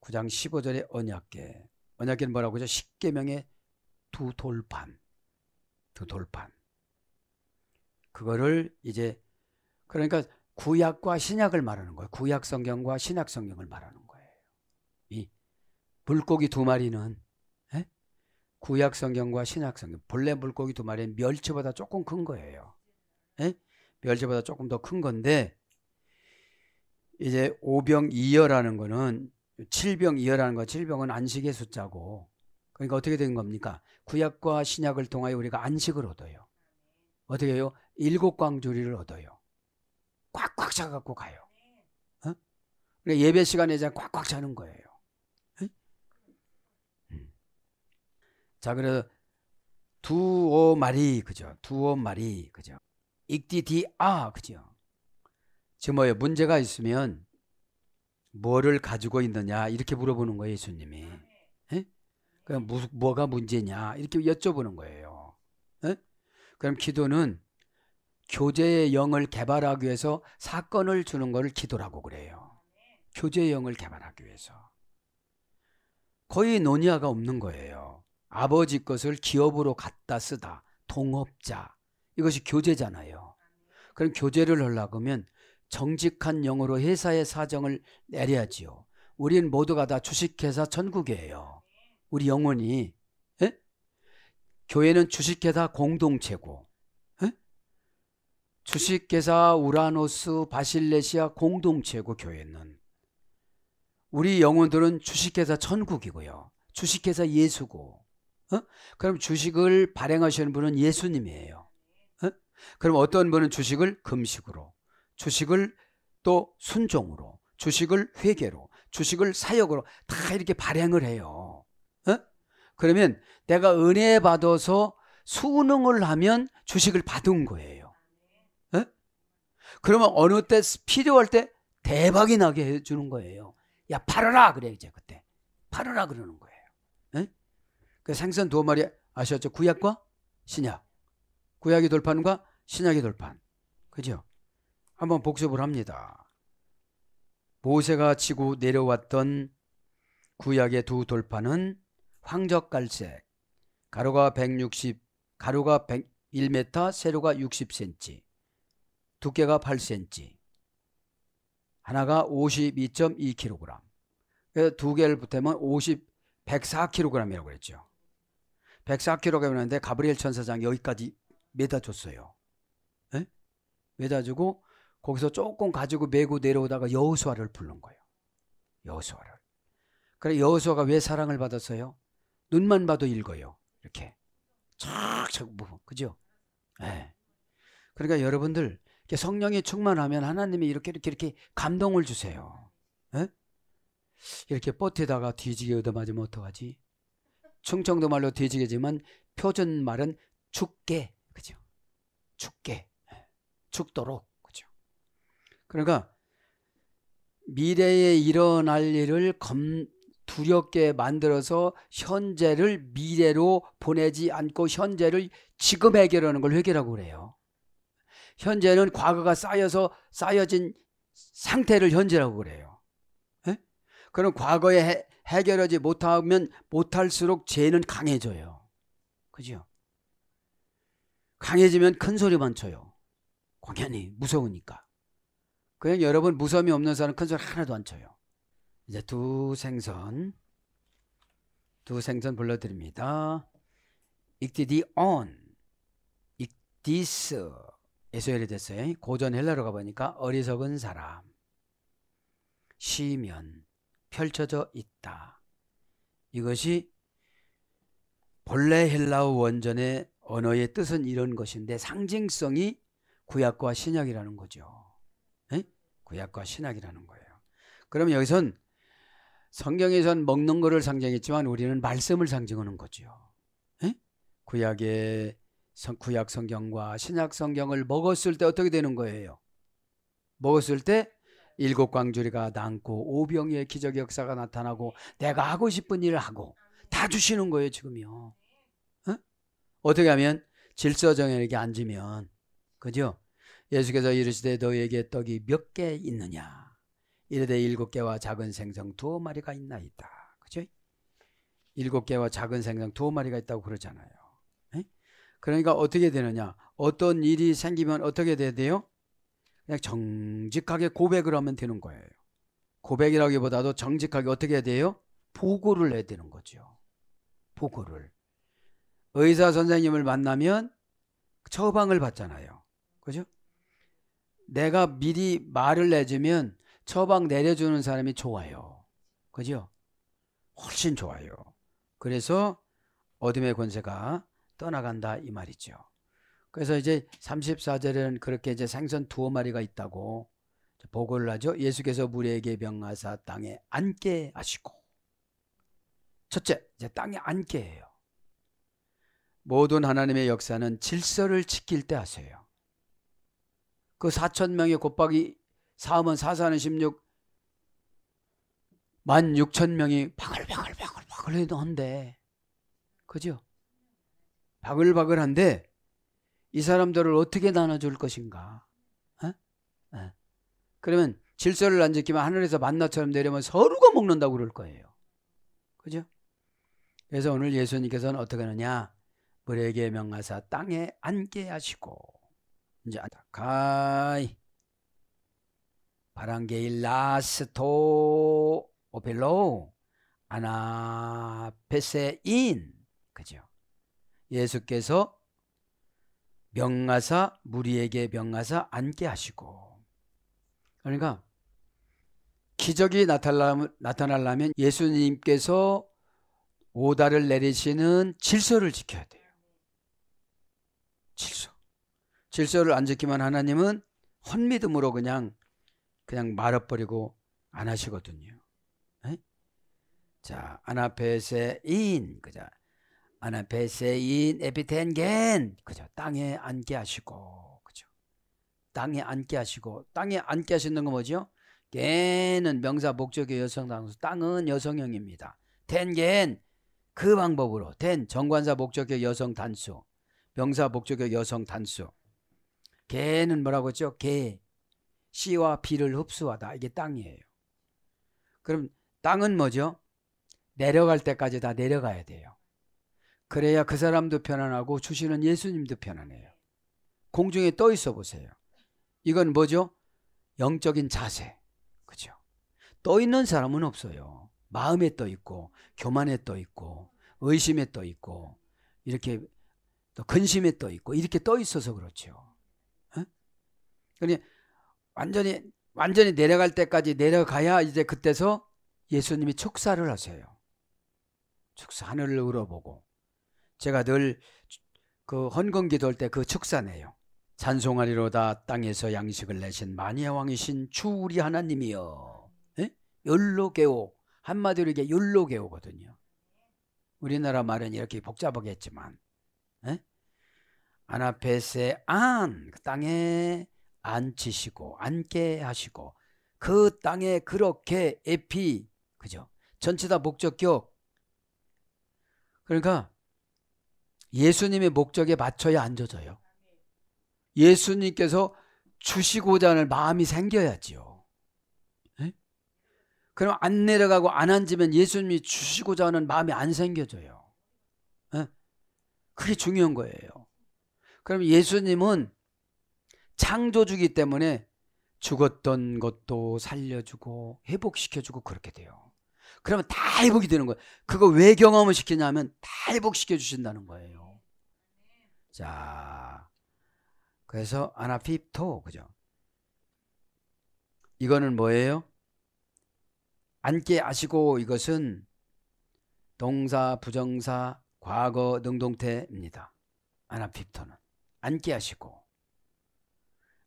9장 15절의 언약계. 언약계는 뭐라고 하죠? 십계명의 두 돌판. 두 돌판. 그거를 이제 그러니까 구약과 신약을 말하는 거예요. 구약 성경과 신약 성경을 말하는 거예요. 이 물고기 두 마리는 에? 예? 구약 성경과 신약 성경 본래 물고기 두 마리는 멸치보다 조금 큰 거예요. 에? 예? 멸치보다 조금 더 큰 건데 이제 오병이어라는 거는 칠병이어라는 거 칠병은 안식의 숫자고 그러니까 어떻게 된 겁니까? 구약과 신약을 통하여 우리가 안식을 얻어요. 어떻게 해요? 일곱 광주리를 얻어요. 꽉꽉 차갖고 가요. 어? 그러니까 예배 시간에 꽉꽉 차는 거예요. 음. 자, 그래서 두어 마리 그죠? 두어 마리 그죠? 익디디아 그죠? 지금 뭐예요? 문제가 있으면 뭐를 가지고 있느냐 이렇게 물어보는 거예요, 예수님이. 그럼 뭐가 문제냐 이렇게 여쭤보는 거예요. 그럼 기도는 교제의 영을 개발하기 위해서 사건을 주는 것을 기도라고 그래요. 교제의 영을 개발하기 위해서. 거의 논의화가 없는 거예요. 아버지 것을 기업으로 갖다 쓰다. 동업자. 이것이 교제잖아요. 그럼 교제를 하려고 하면 정직한 영어로 회사의 사정을 내려야지요. 우린 모두가 다 주식회사 천국이에요. 우리 영혼이. 에? 예? 교회는 주식회사 공동체고 주식회사 우라노스 바실레시아 공동체고 교회는 우리 영혼들은 주식회사 천국이고요. 주식회사 예수고. 어? 그럼 주식을 발행하시는 분은 예수님이에요. 어? 그럼 어떤 분은 주식을 금식으로, 주식을 또 순종으로, 주식을 회계로, 주식을 사역으로 다 이렇게 발행을 해요. 어? 그러면 내가 은혜 받아서 수능을 하면 주식을 받은 거예요. 그러면 어느 때 필요할 때 대박이 나게 해주는 거예요. 야 팔아라 그래 이제 그때 팔아라 그러는 거예요. 예? 그 생선 두 마리 아셨죠? 구약과 신약, 구약의 돌판과 신약의 돌판, 그죠? 한번 복습을 합니다. 모세가 치고 내려왔던 구약의 두 돌판은 황적갈색, 가로가 160, 가로가 101m, 세로가 60cm. 두께가 8cm, 하나가 52.2kg. 두 개를 붙으면 50, 104kg이라고 그랬죠. 104kg이었는데 가브리엘 천사장 여기까지 매다 줬어요. 에? 예? 매다 주고 거기서 조금 가지고 메고 내려오다가 여호수아를 부른 거예요. 여호수아를. 그래 여호수아가 왜 사랑을 받았어요? 눈만 봐도 읽어요. 이렇게. 착착 보면 그죠? 예. 그러니까 여러분들 성령이 충만하면 하나님이 이렇게 이렇게 이렇게 감동을 주세요. 에? 예? 이렇게 버티다가 뒤지게 얻어맞으면 어떡하지? 충청도 말로 뒤지게지만 표준 말은 죽게 그죠? 죽게 예. 죽도록 그죠? 그러니까 미래에 일어날 일을 검, 두렵게 만들어서 현재를 미래로 보내지 않고 현재를 지금 해결하는 걸 해결하고 그래요. 현재는 과거가 쌓여서 쌓여진 상태를 현재라고 그래요. 에? 예? 그럼 과거에 해, 해결하지 못하면 못할수록 죄는 강해져요. 그죠? 강해지면 큰 소리만 쳐요. 공연히 무서우니까. 그냥 여러분 무서움이 없는 사람은 큰 소리 하나도 안 쳐요. 이제 두 생선 두 생선 불러드립니다. 익디디 온 익디스 에소엘이 됐어요. 고전 헬라로 가보니까 어리석은 사람, 시면, 펼쳐져 있다. 이것이 본래 헬라어 원전의 언어의 뜻은 이런 것인데 상징성이 구약과 신약이라는 거죠. 에? 구약과 신약이라는 거예요. 그럼 여기선 성경에선 먹는 거를 상징했지만 우리는 말씀을 상징하는 거죠. 에? 구약의 구약 성경과 신약 성경을 먹었을 때 어떻게 되는 거예요? 먹었을 때 일곱 광주리가 남고 오병의 기적 역사가 나타나고 내가 하고 싶은 일을 하고 다 주시는 거예요 지금요. 어? 어떻게 하면 질서정연에게 앉으면 그죠? 예수께서 이르시되 너에게 떡이 몇 개 있느냐? 이르되 일곱 개와 작은 생선 두 마리가 있나이다. 그죠? 일곱 개와 작은 생선 두 마리가 있다고 그러잖아요. 그러니까 어떻게 되느냐? 어떤 일이 생기면 어떻게 돼야 돼요? 그냥 정직하게 고백을 하면 되는 거예요. 고백이라기보다도 정직하게 어떻게 해야 돼요? 보고를 해야 되는 거죠. 보고를. 의사 선생님을 만나면 처방을 받잖아요. 그죠? 내가 미리 말을 내주면 처방 내려주는 사람이 좋아요. 그죠? 훨씬 좋아요. 그래서 어둠의 권세가 떠나간다 이 말이죠. 그래서 이제 34절에는 그렇게 이제 생선 두어 마리가 있다고 보고를 하죠. 예수께서 무리에게 병하사 땅에 앉게 하시고 첫째 이제 땅에 앉게 해요. 모든 하나님의 역사는 질서를 지킬 때 하세요. 그 4천 명의 곱박이 4은 4사는 16 1만 6천 명이 방글방글방글방글해도은데 그죠? 바글바글한데 이 사람들을 어떻게 나눠줄 것인가? 에? 어? 에. 어. 그러면 질서를 안 지키면 하늘에서 만나처럼 내려면 서로가 먹는다고 그럴 거예요. 그죠? 그래서 오늘 예수님께서는 어떻게 하느냐? 물에게 명하사 땅에 앉게 하시고 이제 가이 바람개일 라스토 오펠로 아나페세인 그죠? 예수께서 명하사 무리에게 명하사 앉게 하시고 그러니까 기적이 나타나려면 예수님께서 오다를 내리시는 질서를 지켜야 돼요. 질서. 질서를 안 지키면 하나님은 헛믿음으로 그냥 그냥 말아버리고 안 하시거든요. 에? 자, 아나페세 인 그자 하나베세인에비텐겐 그죠 땅에 앉게 하시고 그죠 땅에 앉게 하시고 땅에 앉게 하시는 거 뭐죠? 겐은 명사 목적의 여성 당수 땅은 여성형입니다. 텐겐 그 방법으로 텐 정관사 목적의 여성 단수 명사 목적의 여성 단수 개는 뭐라고 했죠? 개 씨와 비를 흡수하다 이게 땅이에요. 그럼 땅은 뭐죠? 내려갈 때까지 다 내려가야 돼요. 그래야 그 사람도 편안하고 주시는 예수님도 편안해요. 공중에 떠 있어 보세요. 이건 뭐죠? 영적인 자세. 그죠? 떠 있는 사람은 없어요. 마음에 떠 있고, 교만에 떠 있고, 의심에 떠 있고, 이렇게 또 근심에 떠 있고, 이렇게 떠 있어서 그렇죠. 그러니까 완전히, 완전히 내려갈 때까지 내려가야 이제 그때서 예수님이 축사를 하세요. 축사, 하늘을 우러보고. 제가 늘 그 헌금 기돌때그 축사네요. 찬송하리로다 땅에서 양식을 내신 마니아 왕이신 주 우리 하나님이여. 예? 율로개오 한마디로 이게 율로개오거든요. 우리나라 말은 이렇게 복잡하겠지만 예? 아나페세 안그 땅에 앉히시고 앉게 하시고 그 땅에 그렇게 에피 그죠? 전체 다 목적격. 그러니까 예수님의 목적에 맞춰야 안 젖어요. 예수님께서 주시고자 하는 마음이 생겨야지요. 네? 그럼 안 내려가고 안 앉으면 예수님이 주시고자 하는 마음이 안 생겨져요. 네? 그게 중요한 거예요. 그럼 예수님은 창조주기 때문에 죽었던 것도 살려주고 회복시켜주고 그렇게 돼요. 그러면 다 회복이 되는 거예요. 그거 왜 경험을 시키냐면 다 회복시켜 주신다는 거예요. 자, 그래서 아나피토 그죠? 이거는 뭐예요? 앉게 하시고 이것은 동사, 부정사, 과거, 능동태입니다. 아나피토는 앉게 하시고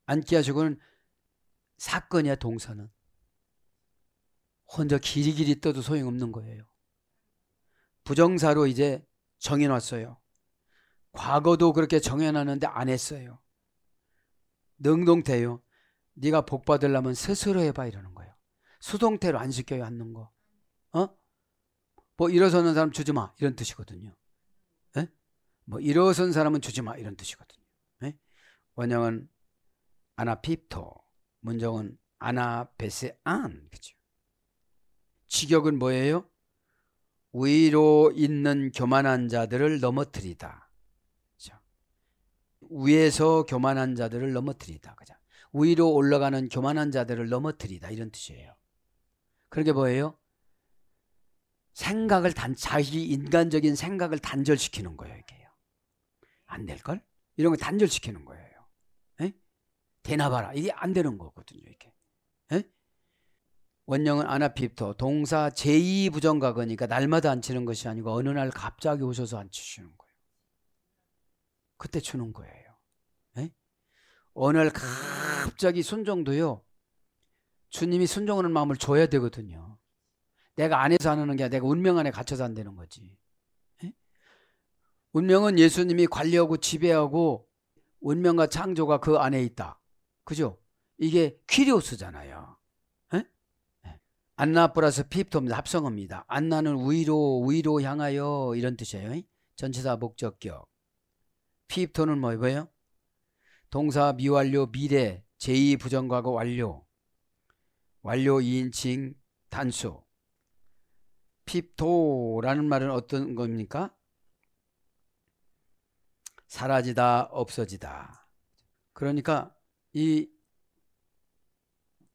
앉게 하시고는 사건이야 동사는 혼자 길이길이 떠도 소용없는 거예요. 부정사로 이제 정해놨어요. 과거도 그렇게 정해놨는데 안 했어요. 능동태요. 네가 복 받으려면 스스로 해봐 이러는 거예요. 수동태로 안 시켜요 않는 거. 어? 뭐 일어서는 사람 주지 마 이런 뜻이거든요. 에? 예? 뭐 일어선 사람은 주지 마 이런 뜻이거든요. 에? 예? 원형은 아나피토, 문정은 아나베세 안 그죠? 직역은 뭐예요? 위로 있는 교만한 자들을 넘어뜨리다. 위에서 교만한 자들을 넘어뜨리다. 그죠? 위로 올라가는 교만한 자들을 넘어뜨리다. 이런 뜻이에요. 그러게 뭐예요? 생각을 단, 자기 인간적인 생각을 단절시키는 거예요, 이게안 될걸? 이런 거 단절시키는 거예요. 에? 되나 봐라. 이게 안 되는 거거든요, 이게. 원형은 아나피토 동사 제2부정과거니까 날마다 앉히는 것이 아니고 어느 날 갑자기 오셔서 앉히시는 그때 주는 거예요. 에? 예? 어느 갑자기 순종도요. 주님이 순종하는 마음을 줘야 되거든요. 내가 안에서 안 하는 게 아니라 내가 운명 안에 갇혀서 안 되는 거지. 에? 예? 운명은 예수님이 관리하고 지배하고 운명과 창조가 그 안에 있다. 그죠? 이게 퀴리오스잖아요. 에? 예? 안나 플러스 피프토 합성어입니다. 안나는 위로, 위로 향하여 이런 뜻이에요. 전체사 목적격. 피입토는 뭐 입어요? 동사 미완료 미래 제2 부정과거 완료 완료 2인칭 단수 피입토라는 말은 어떤 겁니까? 사라지다 없어지다 그러니까 이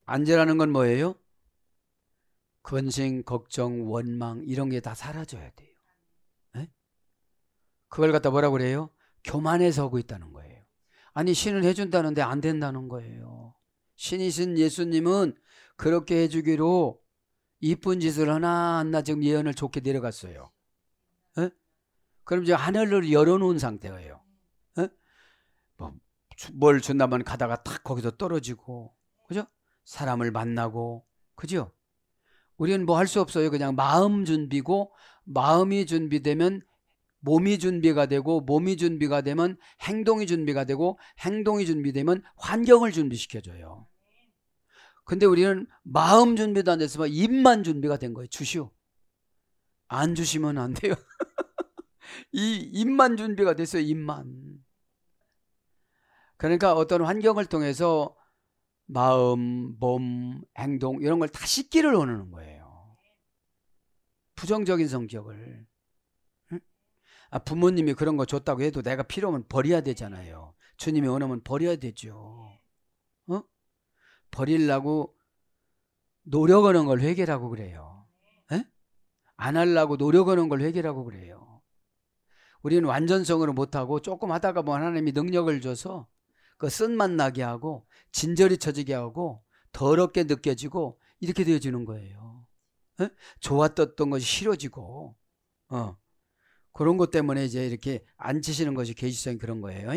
안재라는 건 뭐예요? 근심, 걱정, 원망 이런 게 다 사라져야 돼요. 에? 예? 그걸 갖다 뭐라 그래요? 교만해서 하고 있다는 거예요. 아니 신을 해준다는데 안 된다는 거예요. 신이신 예수님은 그렇게 해주기로 이쁜 짓을 하나하나 지금 예언을 좋게 내려갔어요. 에? 그럼 이제 하늘을 열어놓은 상태예요. 에? 뭐 뭘 준다면 가다가 탁 거기서 떨어지고, 그죠? 사람을 만나고, 그죠? 우리는 뭐 할 수 없어요. 그냥 마음 준비고, 마음이 준비되면 몸이 준비가 되고 몸이 준비가 되면 행동이 준비가 되고 행동이 준비되면 환경을 준비시켜줘요. 근데 우리는 마음 준비도 안 됐으면 입만 준비가 된 거예요. 주시오. 안 주시면 안 돼요. 이 입만 준비가 됐어요. 입만. 그러니까 어떤 환경을 통해서 마음, 몸, 행동 이런 걸 다 씻기를 원하는 거예요. 부정적인 성격을. 아, 부모님이 그런 거 줬다고 해도 내가 필요하면 버려야 되잖아요. 주님이 원하면 버려야 되죠. 어? 버릴라고 노력하는 걸 회개라고 그래요. 에? 예? 안 하려고 노력하는 걸 회개라고 그래요. 우리는 완전성으로 못하고 조금 하다가 뭐 하나님이 능력을 줘서 그 쓴맛 나게 하고 진절이 쳐지게 하고 더럽게 느껴지고 이렇게 되어지는 거예요. 에? 예? 좋았던 것이 싫어지고 어. 그런 것 때문에 이제 이렇게 앉히시는 것이 계시성이 그런 거예요.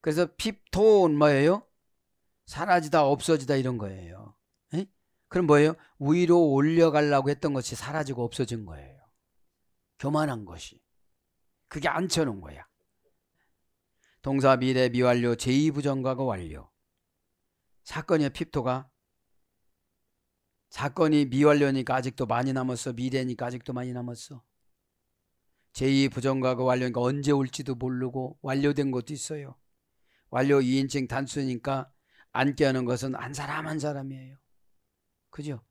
그래서 핍토 뭐예요? 사라지다 없어지다 이런 거예요. 그럼 뭐예요? 위로 올려가려고 했던 것이 사라지고 없어진 거예요. 교만한 것이. 그게 앉혀놓은 거야. 동사 미래 미완료 제2부정과가 완료. 사건의 핍토가 사건이 미완료니까 아직도 많이 남았어. 미래니까 아직도 많이 남았어. 제2 부정과가 완료니까 그러니까 언제 올지도 모르고 완료된 것도 있어요. 완료 2인칭 단수니까 앉게 는 것은 한 사람 한 사람이에요. 그죠?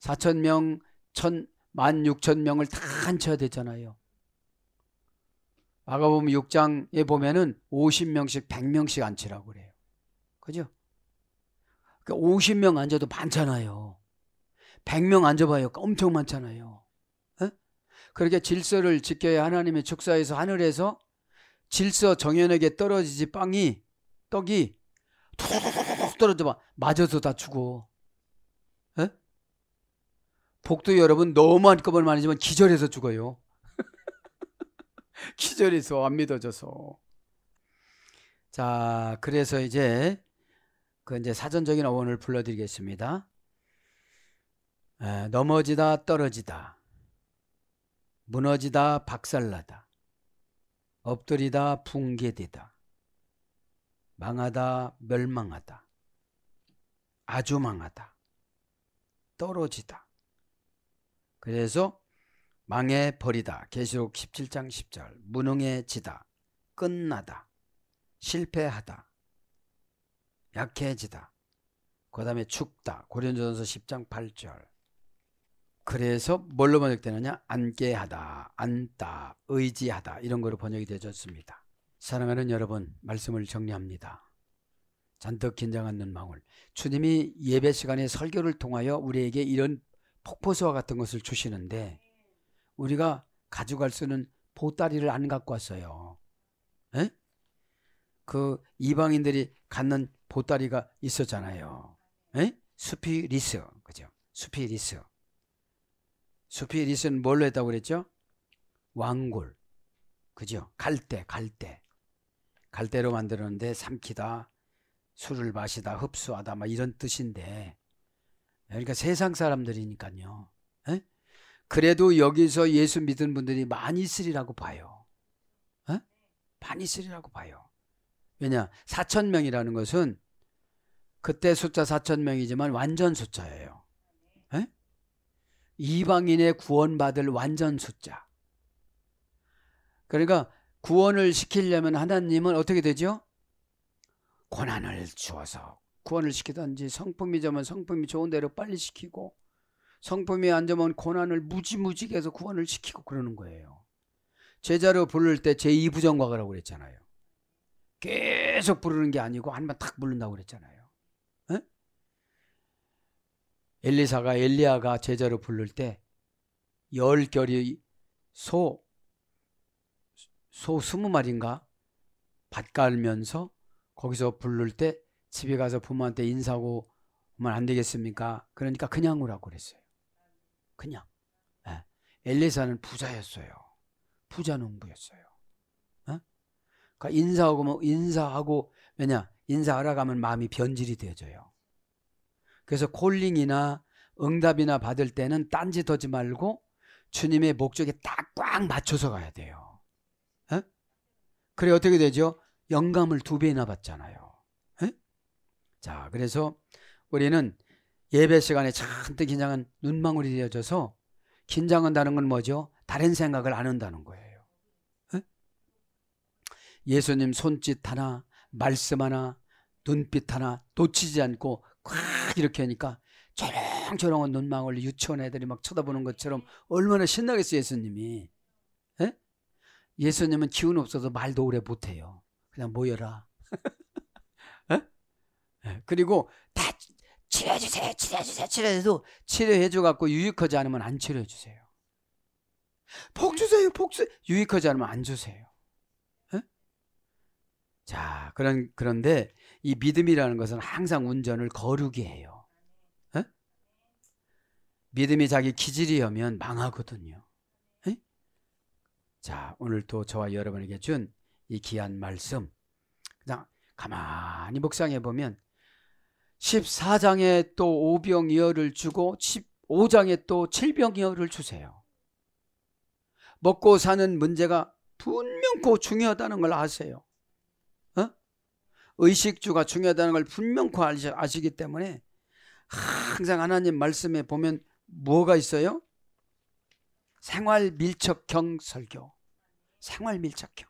4천 명, 천, 만 6천 명을 다 앉혀야 되잖아요. 마가음 6장에 보면은 50명씩 100명씩 앉히라고 그래요. 그죠? 그러니까 50명 앉아도 많잖아요. 100명 앉아봐요. 엄청 많잖아요. 그렇게 질서를 지켜야 하나님의 축사에서 하늘에서 질서 정연에게 떨어지지 빵이 떡이 툭 떨어져 봐 맞아서 다 죽어. 에? 복도 여러분 너무 한꺼번에 많이지만 기절해서 죽어요. 기절해서 안 믿어져서. 자, 그래서 이제 그 이제 사전적인 어원을 불러드리겠습니다. 에, 넘어지다 떨어지다. 무너지다 박살나다. 엎드리다 붕괴되다. 망하다 멸망하다. 아주 망하다. 떨어지다. 그래서 망해 버리다. 계시록 17장 10절. 무능해지다. 끝나다. 실패하다. 약해지다. 그다음에 죽다. 고린도전서 10장 8절. 그래서 뭘로 번역되느냐? 안게하다, 안다, 의지하다 이런 거로 번역이 되어졌습니다. 사랑하는 여러분 말씀을 정리합니다. 잔뜩 긴장한 눈망울 주님이 예배 시간에 설교를 통하여 우리에게 이런 폭포수와 같은 것을 주시는데 우리가 가져갈 수는 보따리를 안 갖고 왔어요. 에? 그 이방인들이 갖는 보따리가 있었잖아요. 에? 수피리스 그죠? 수피리스 숲이 리스는 뭘로 했다고 그랬죠? 왕골. 그죠? 갈대, 갈대. 갈대로 만들었는데 삼키다, 술을 마시다, 흡수하다, 막 이런 뜻인데. 그러니까 세상 사람들이니까요. 에? 그래도 여기서 예수 믿은 분들이 많이 있으리라고 봐요. 에? 많이 있으리라고 봐요. 왜냐? 4천명이라는 것은 그때 숫자 4천명이지만 완전 숫자예요. 이방인의 구원받을 완전 숫자. 그러니까 구원을 시키려면 하나님은 어떻게 되죠? 고난을 주어서 구원을 시키든지 성품이 점은 성품이 좋은 대로 빨리 시키고 성품이 안 점은 고난을 무지무지 해서 구원을 시키고 그러는 거예요. 제자로 부를 때 제2부정과라고 그랬잖아요. 계속 부르는 게 아니고 한 번 탁 부른다고 그랬잖아요. 엘리사가 엘리야가 제자로 부를 때열 결이 소, 소 스무 마리인가 밭갈면서 거기서 부를 때 집에 가서 부모한테 인사하고 오면 안 되겠습니까? 그러니까 그냥 오라고 그랬어요. 그냥. 네. 엘리사는 부자였어요. 부자 농부였어요. 어? 그러니까 인사하고, 뭐 인사하고, 왜냐, 인사하러 가면 마음이 변질이 되어져요. 그래서 콜링이나 응답이나 받을 때는 딴짓 하지 말고 주님의 목적에 딱 꽉 맞춰서 가야 돼요. 에? 그래 어떻게 되죠? 영감을 두 배나 받잖아요. 에? 자, 그래서 우리는 예배 시간에 잔뜩 긴장한 눈망울이 되어져서 긴장한다는 건 뭐죠? 다른 생각을 안 한다는 거예요. 에? 예수님 손짓 하나, 말씀 하나, 눈빛 하나 놓치지 않고 콱 이렇게 하니까 조롱조롱한 눈망울 유치원 애들이 막 쳐다보는 것처럼 얼마나 신나겠어 예수님이. 에? 예? 예수님은 기운 없어서 말도 오래 못해요. 그냥 모여라. 에? 에, 예? 예. 그리고 다 치료해주세요, 치료해주세요, 치료해도 치료해줘갖고 유익하지 않으면 안 치료해주세요. 복 주세요, 복 주세요. 유익하지 않으면 안 주세요. 에? 자, 그런, 그런데 이 믿음이라는 것은 항상 운전을 거르게 해요. 에? 믿음이 자기 기질이면 망하거든요. 에? 자, 오늘 또 저와 여러분에게 준 이 귀한 말씀. 그냥 가만히 묵상해 보면 14장에 또 오병이어를 주고 15장에 또 칠병이어를 주세요. 먹고 사는 문제가 분명코 중요하다는 걸 아세요. 의식주가 중요하다는 걸 분명히 아시기 때문에 항상 하나님 말씀에 보면 뭐가 있어요? 생활 밀착형 설교. 생활 밀착형.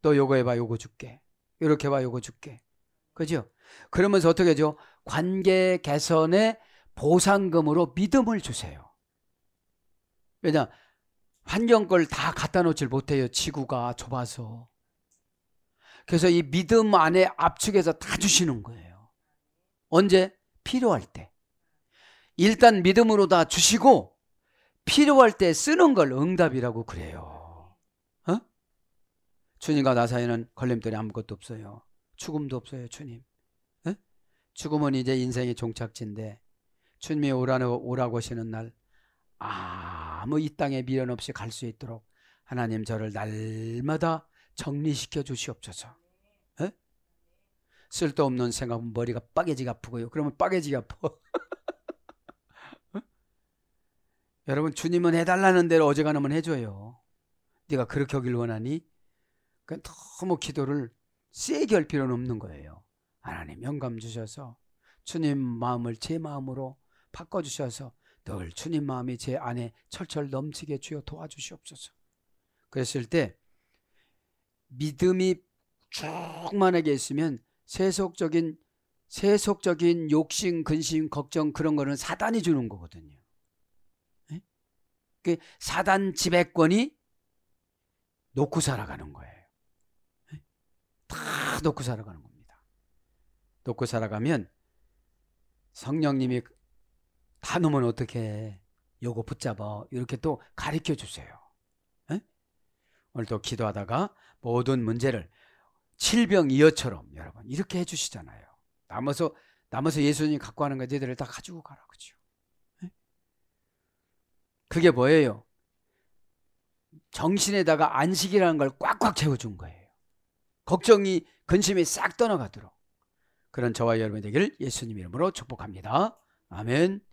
너 요거 해봐, 요거 줄게. 이렇게 해봐, 요거 줄게. 그죠? 그러면서 어떻게 하죠? 관계 개선의 보상금으로 믿음을 주세요. 왜냐, 환경 걸 다 갖다 놓질 못해요. 지구가 좁아서. 그래서 이 믿음 안에 압축해서 다 주시는 거예요. 언제? 필요할 때. 일단 믿음으로 다 주시고 필요할 때 쓰는 걸 응답이라고 그래요. 어? 주님과 나 사이는 걸림돌이 아무것도 없어요. 죽음도 없어요, 주님. 에? 어? 죽음은 이제 인생의 종착지인데 주님이 오라고, 오라고 하시는 날 아무 이 땅에 미련 없이 갈 수 있도록 하나님 저를 날마다 정리시켜 주시옵소서. 에? 쓸데없는 생각은 머리가 빠개지게 아프고요. 그러면 빠개지게 아파. 어? 여러분 주님은 해달라는 대로 어제가나면 해줘요. 네가 그렇게 하길 원하니? 그러 너무 기도를 세게 할 필요는 없는 거예요. 하나님 영감 주셔서 주님 마음을 제 마음으로 바꿔주셔서 늘 주님 마음이 제 안에 철철 넘치게 주여 도와주시옵소서. 그랬을 때 믿음이 쭉만하게 있으면 세속적인 세속적인 욕심, 근심, 걱정 그런 거는 사단이 주는 거거든요. 그 사단 지배권이 놓고 살아가는 거예요. 예? 다 놓고 살아가는 겁니다. 놓고 살아가면 성령님이 다 놓으면 어떻게 요거 붙잡아 이렇게 또 가르쳐 주세요. 오늘도 기도하다가 모든 문제를 칠병이어처럼 여러분 이렇게 해주시잖아요. 남아서 남아서 예수님이 갖고 가는 거 너희들을 다 가지고 가라 그죠? 네? 그게 뭐예요? 정신에다가 안식이라는 걸 꽉꽉 채워준 거예요. 걱정이 근심이 싹 떠나가도록 그런 저와 여러분이 되기를 예수님 이름으로 축복합니다. 아멘.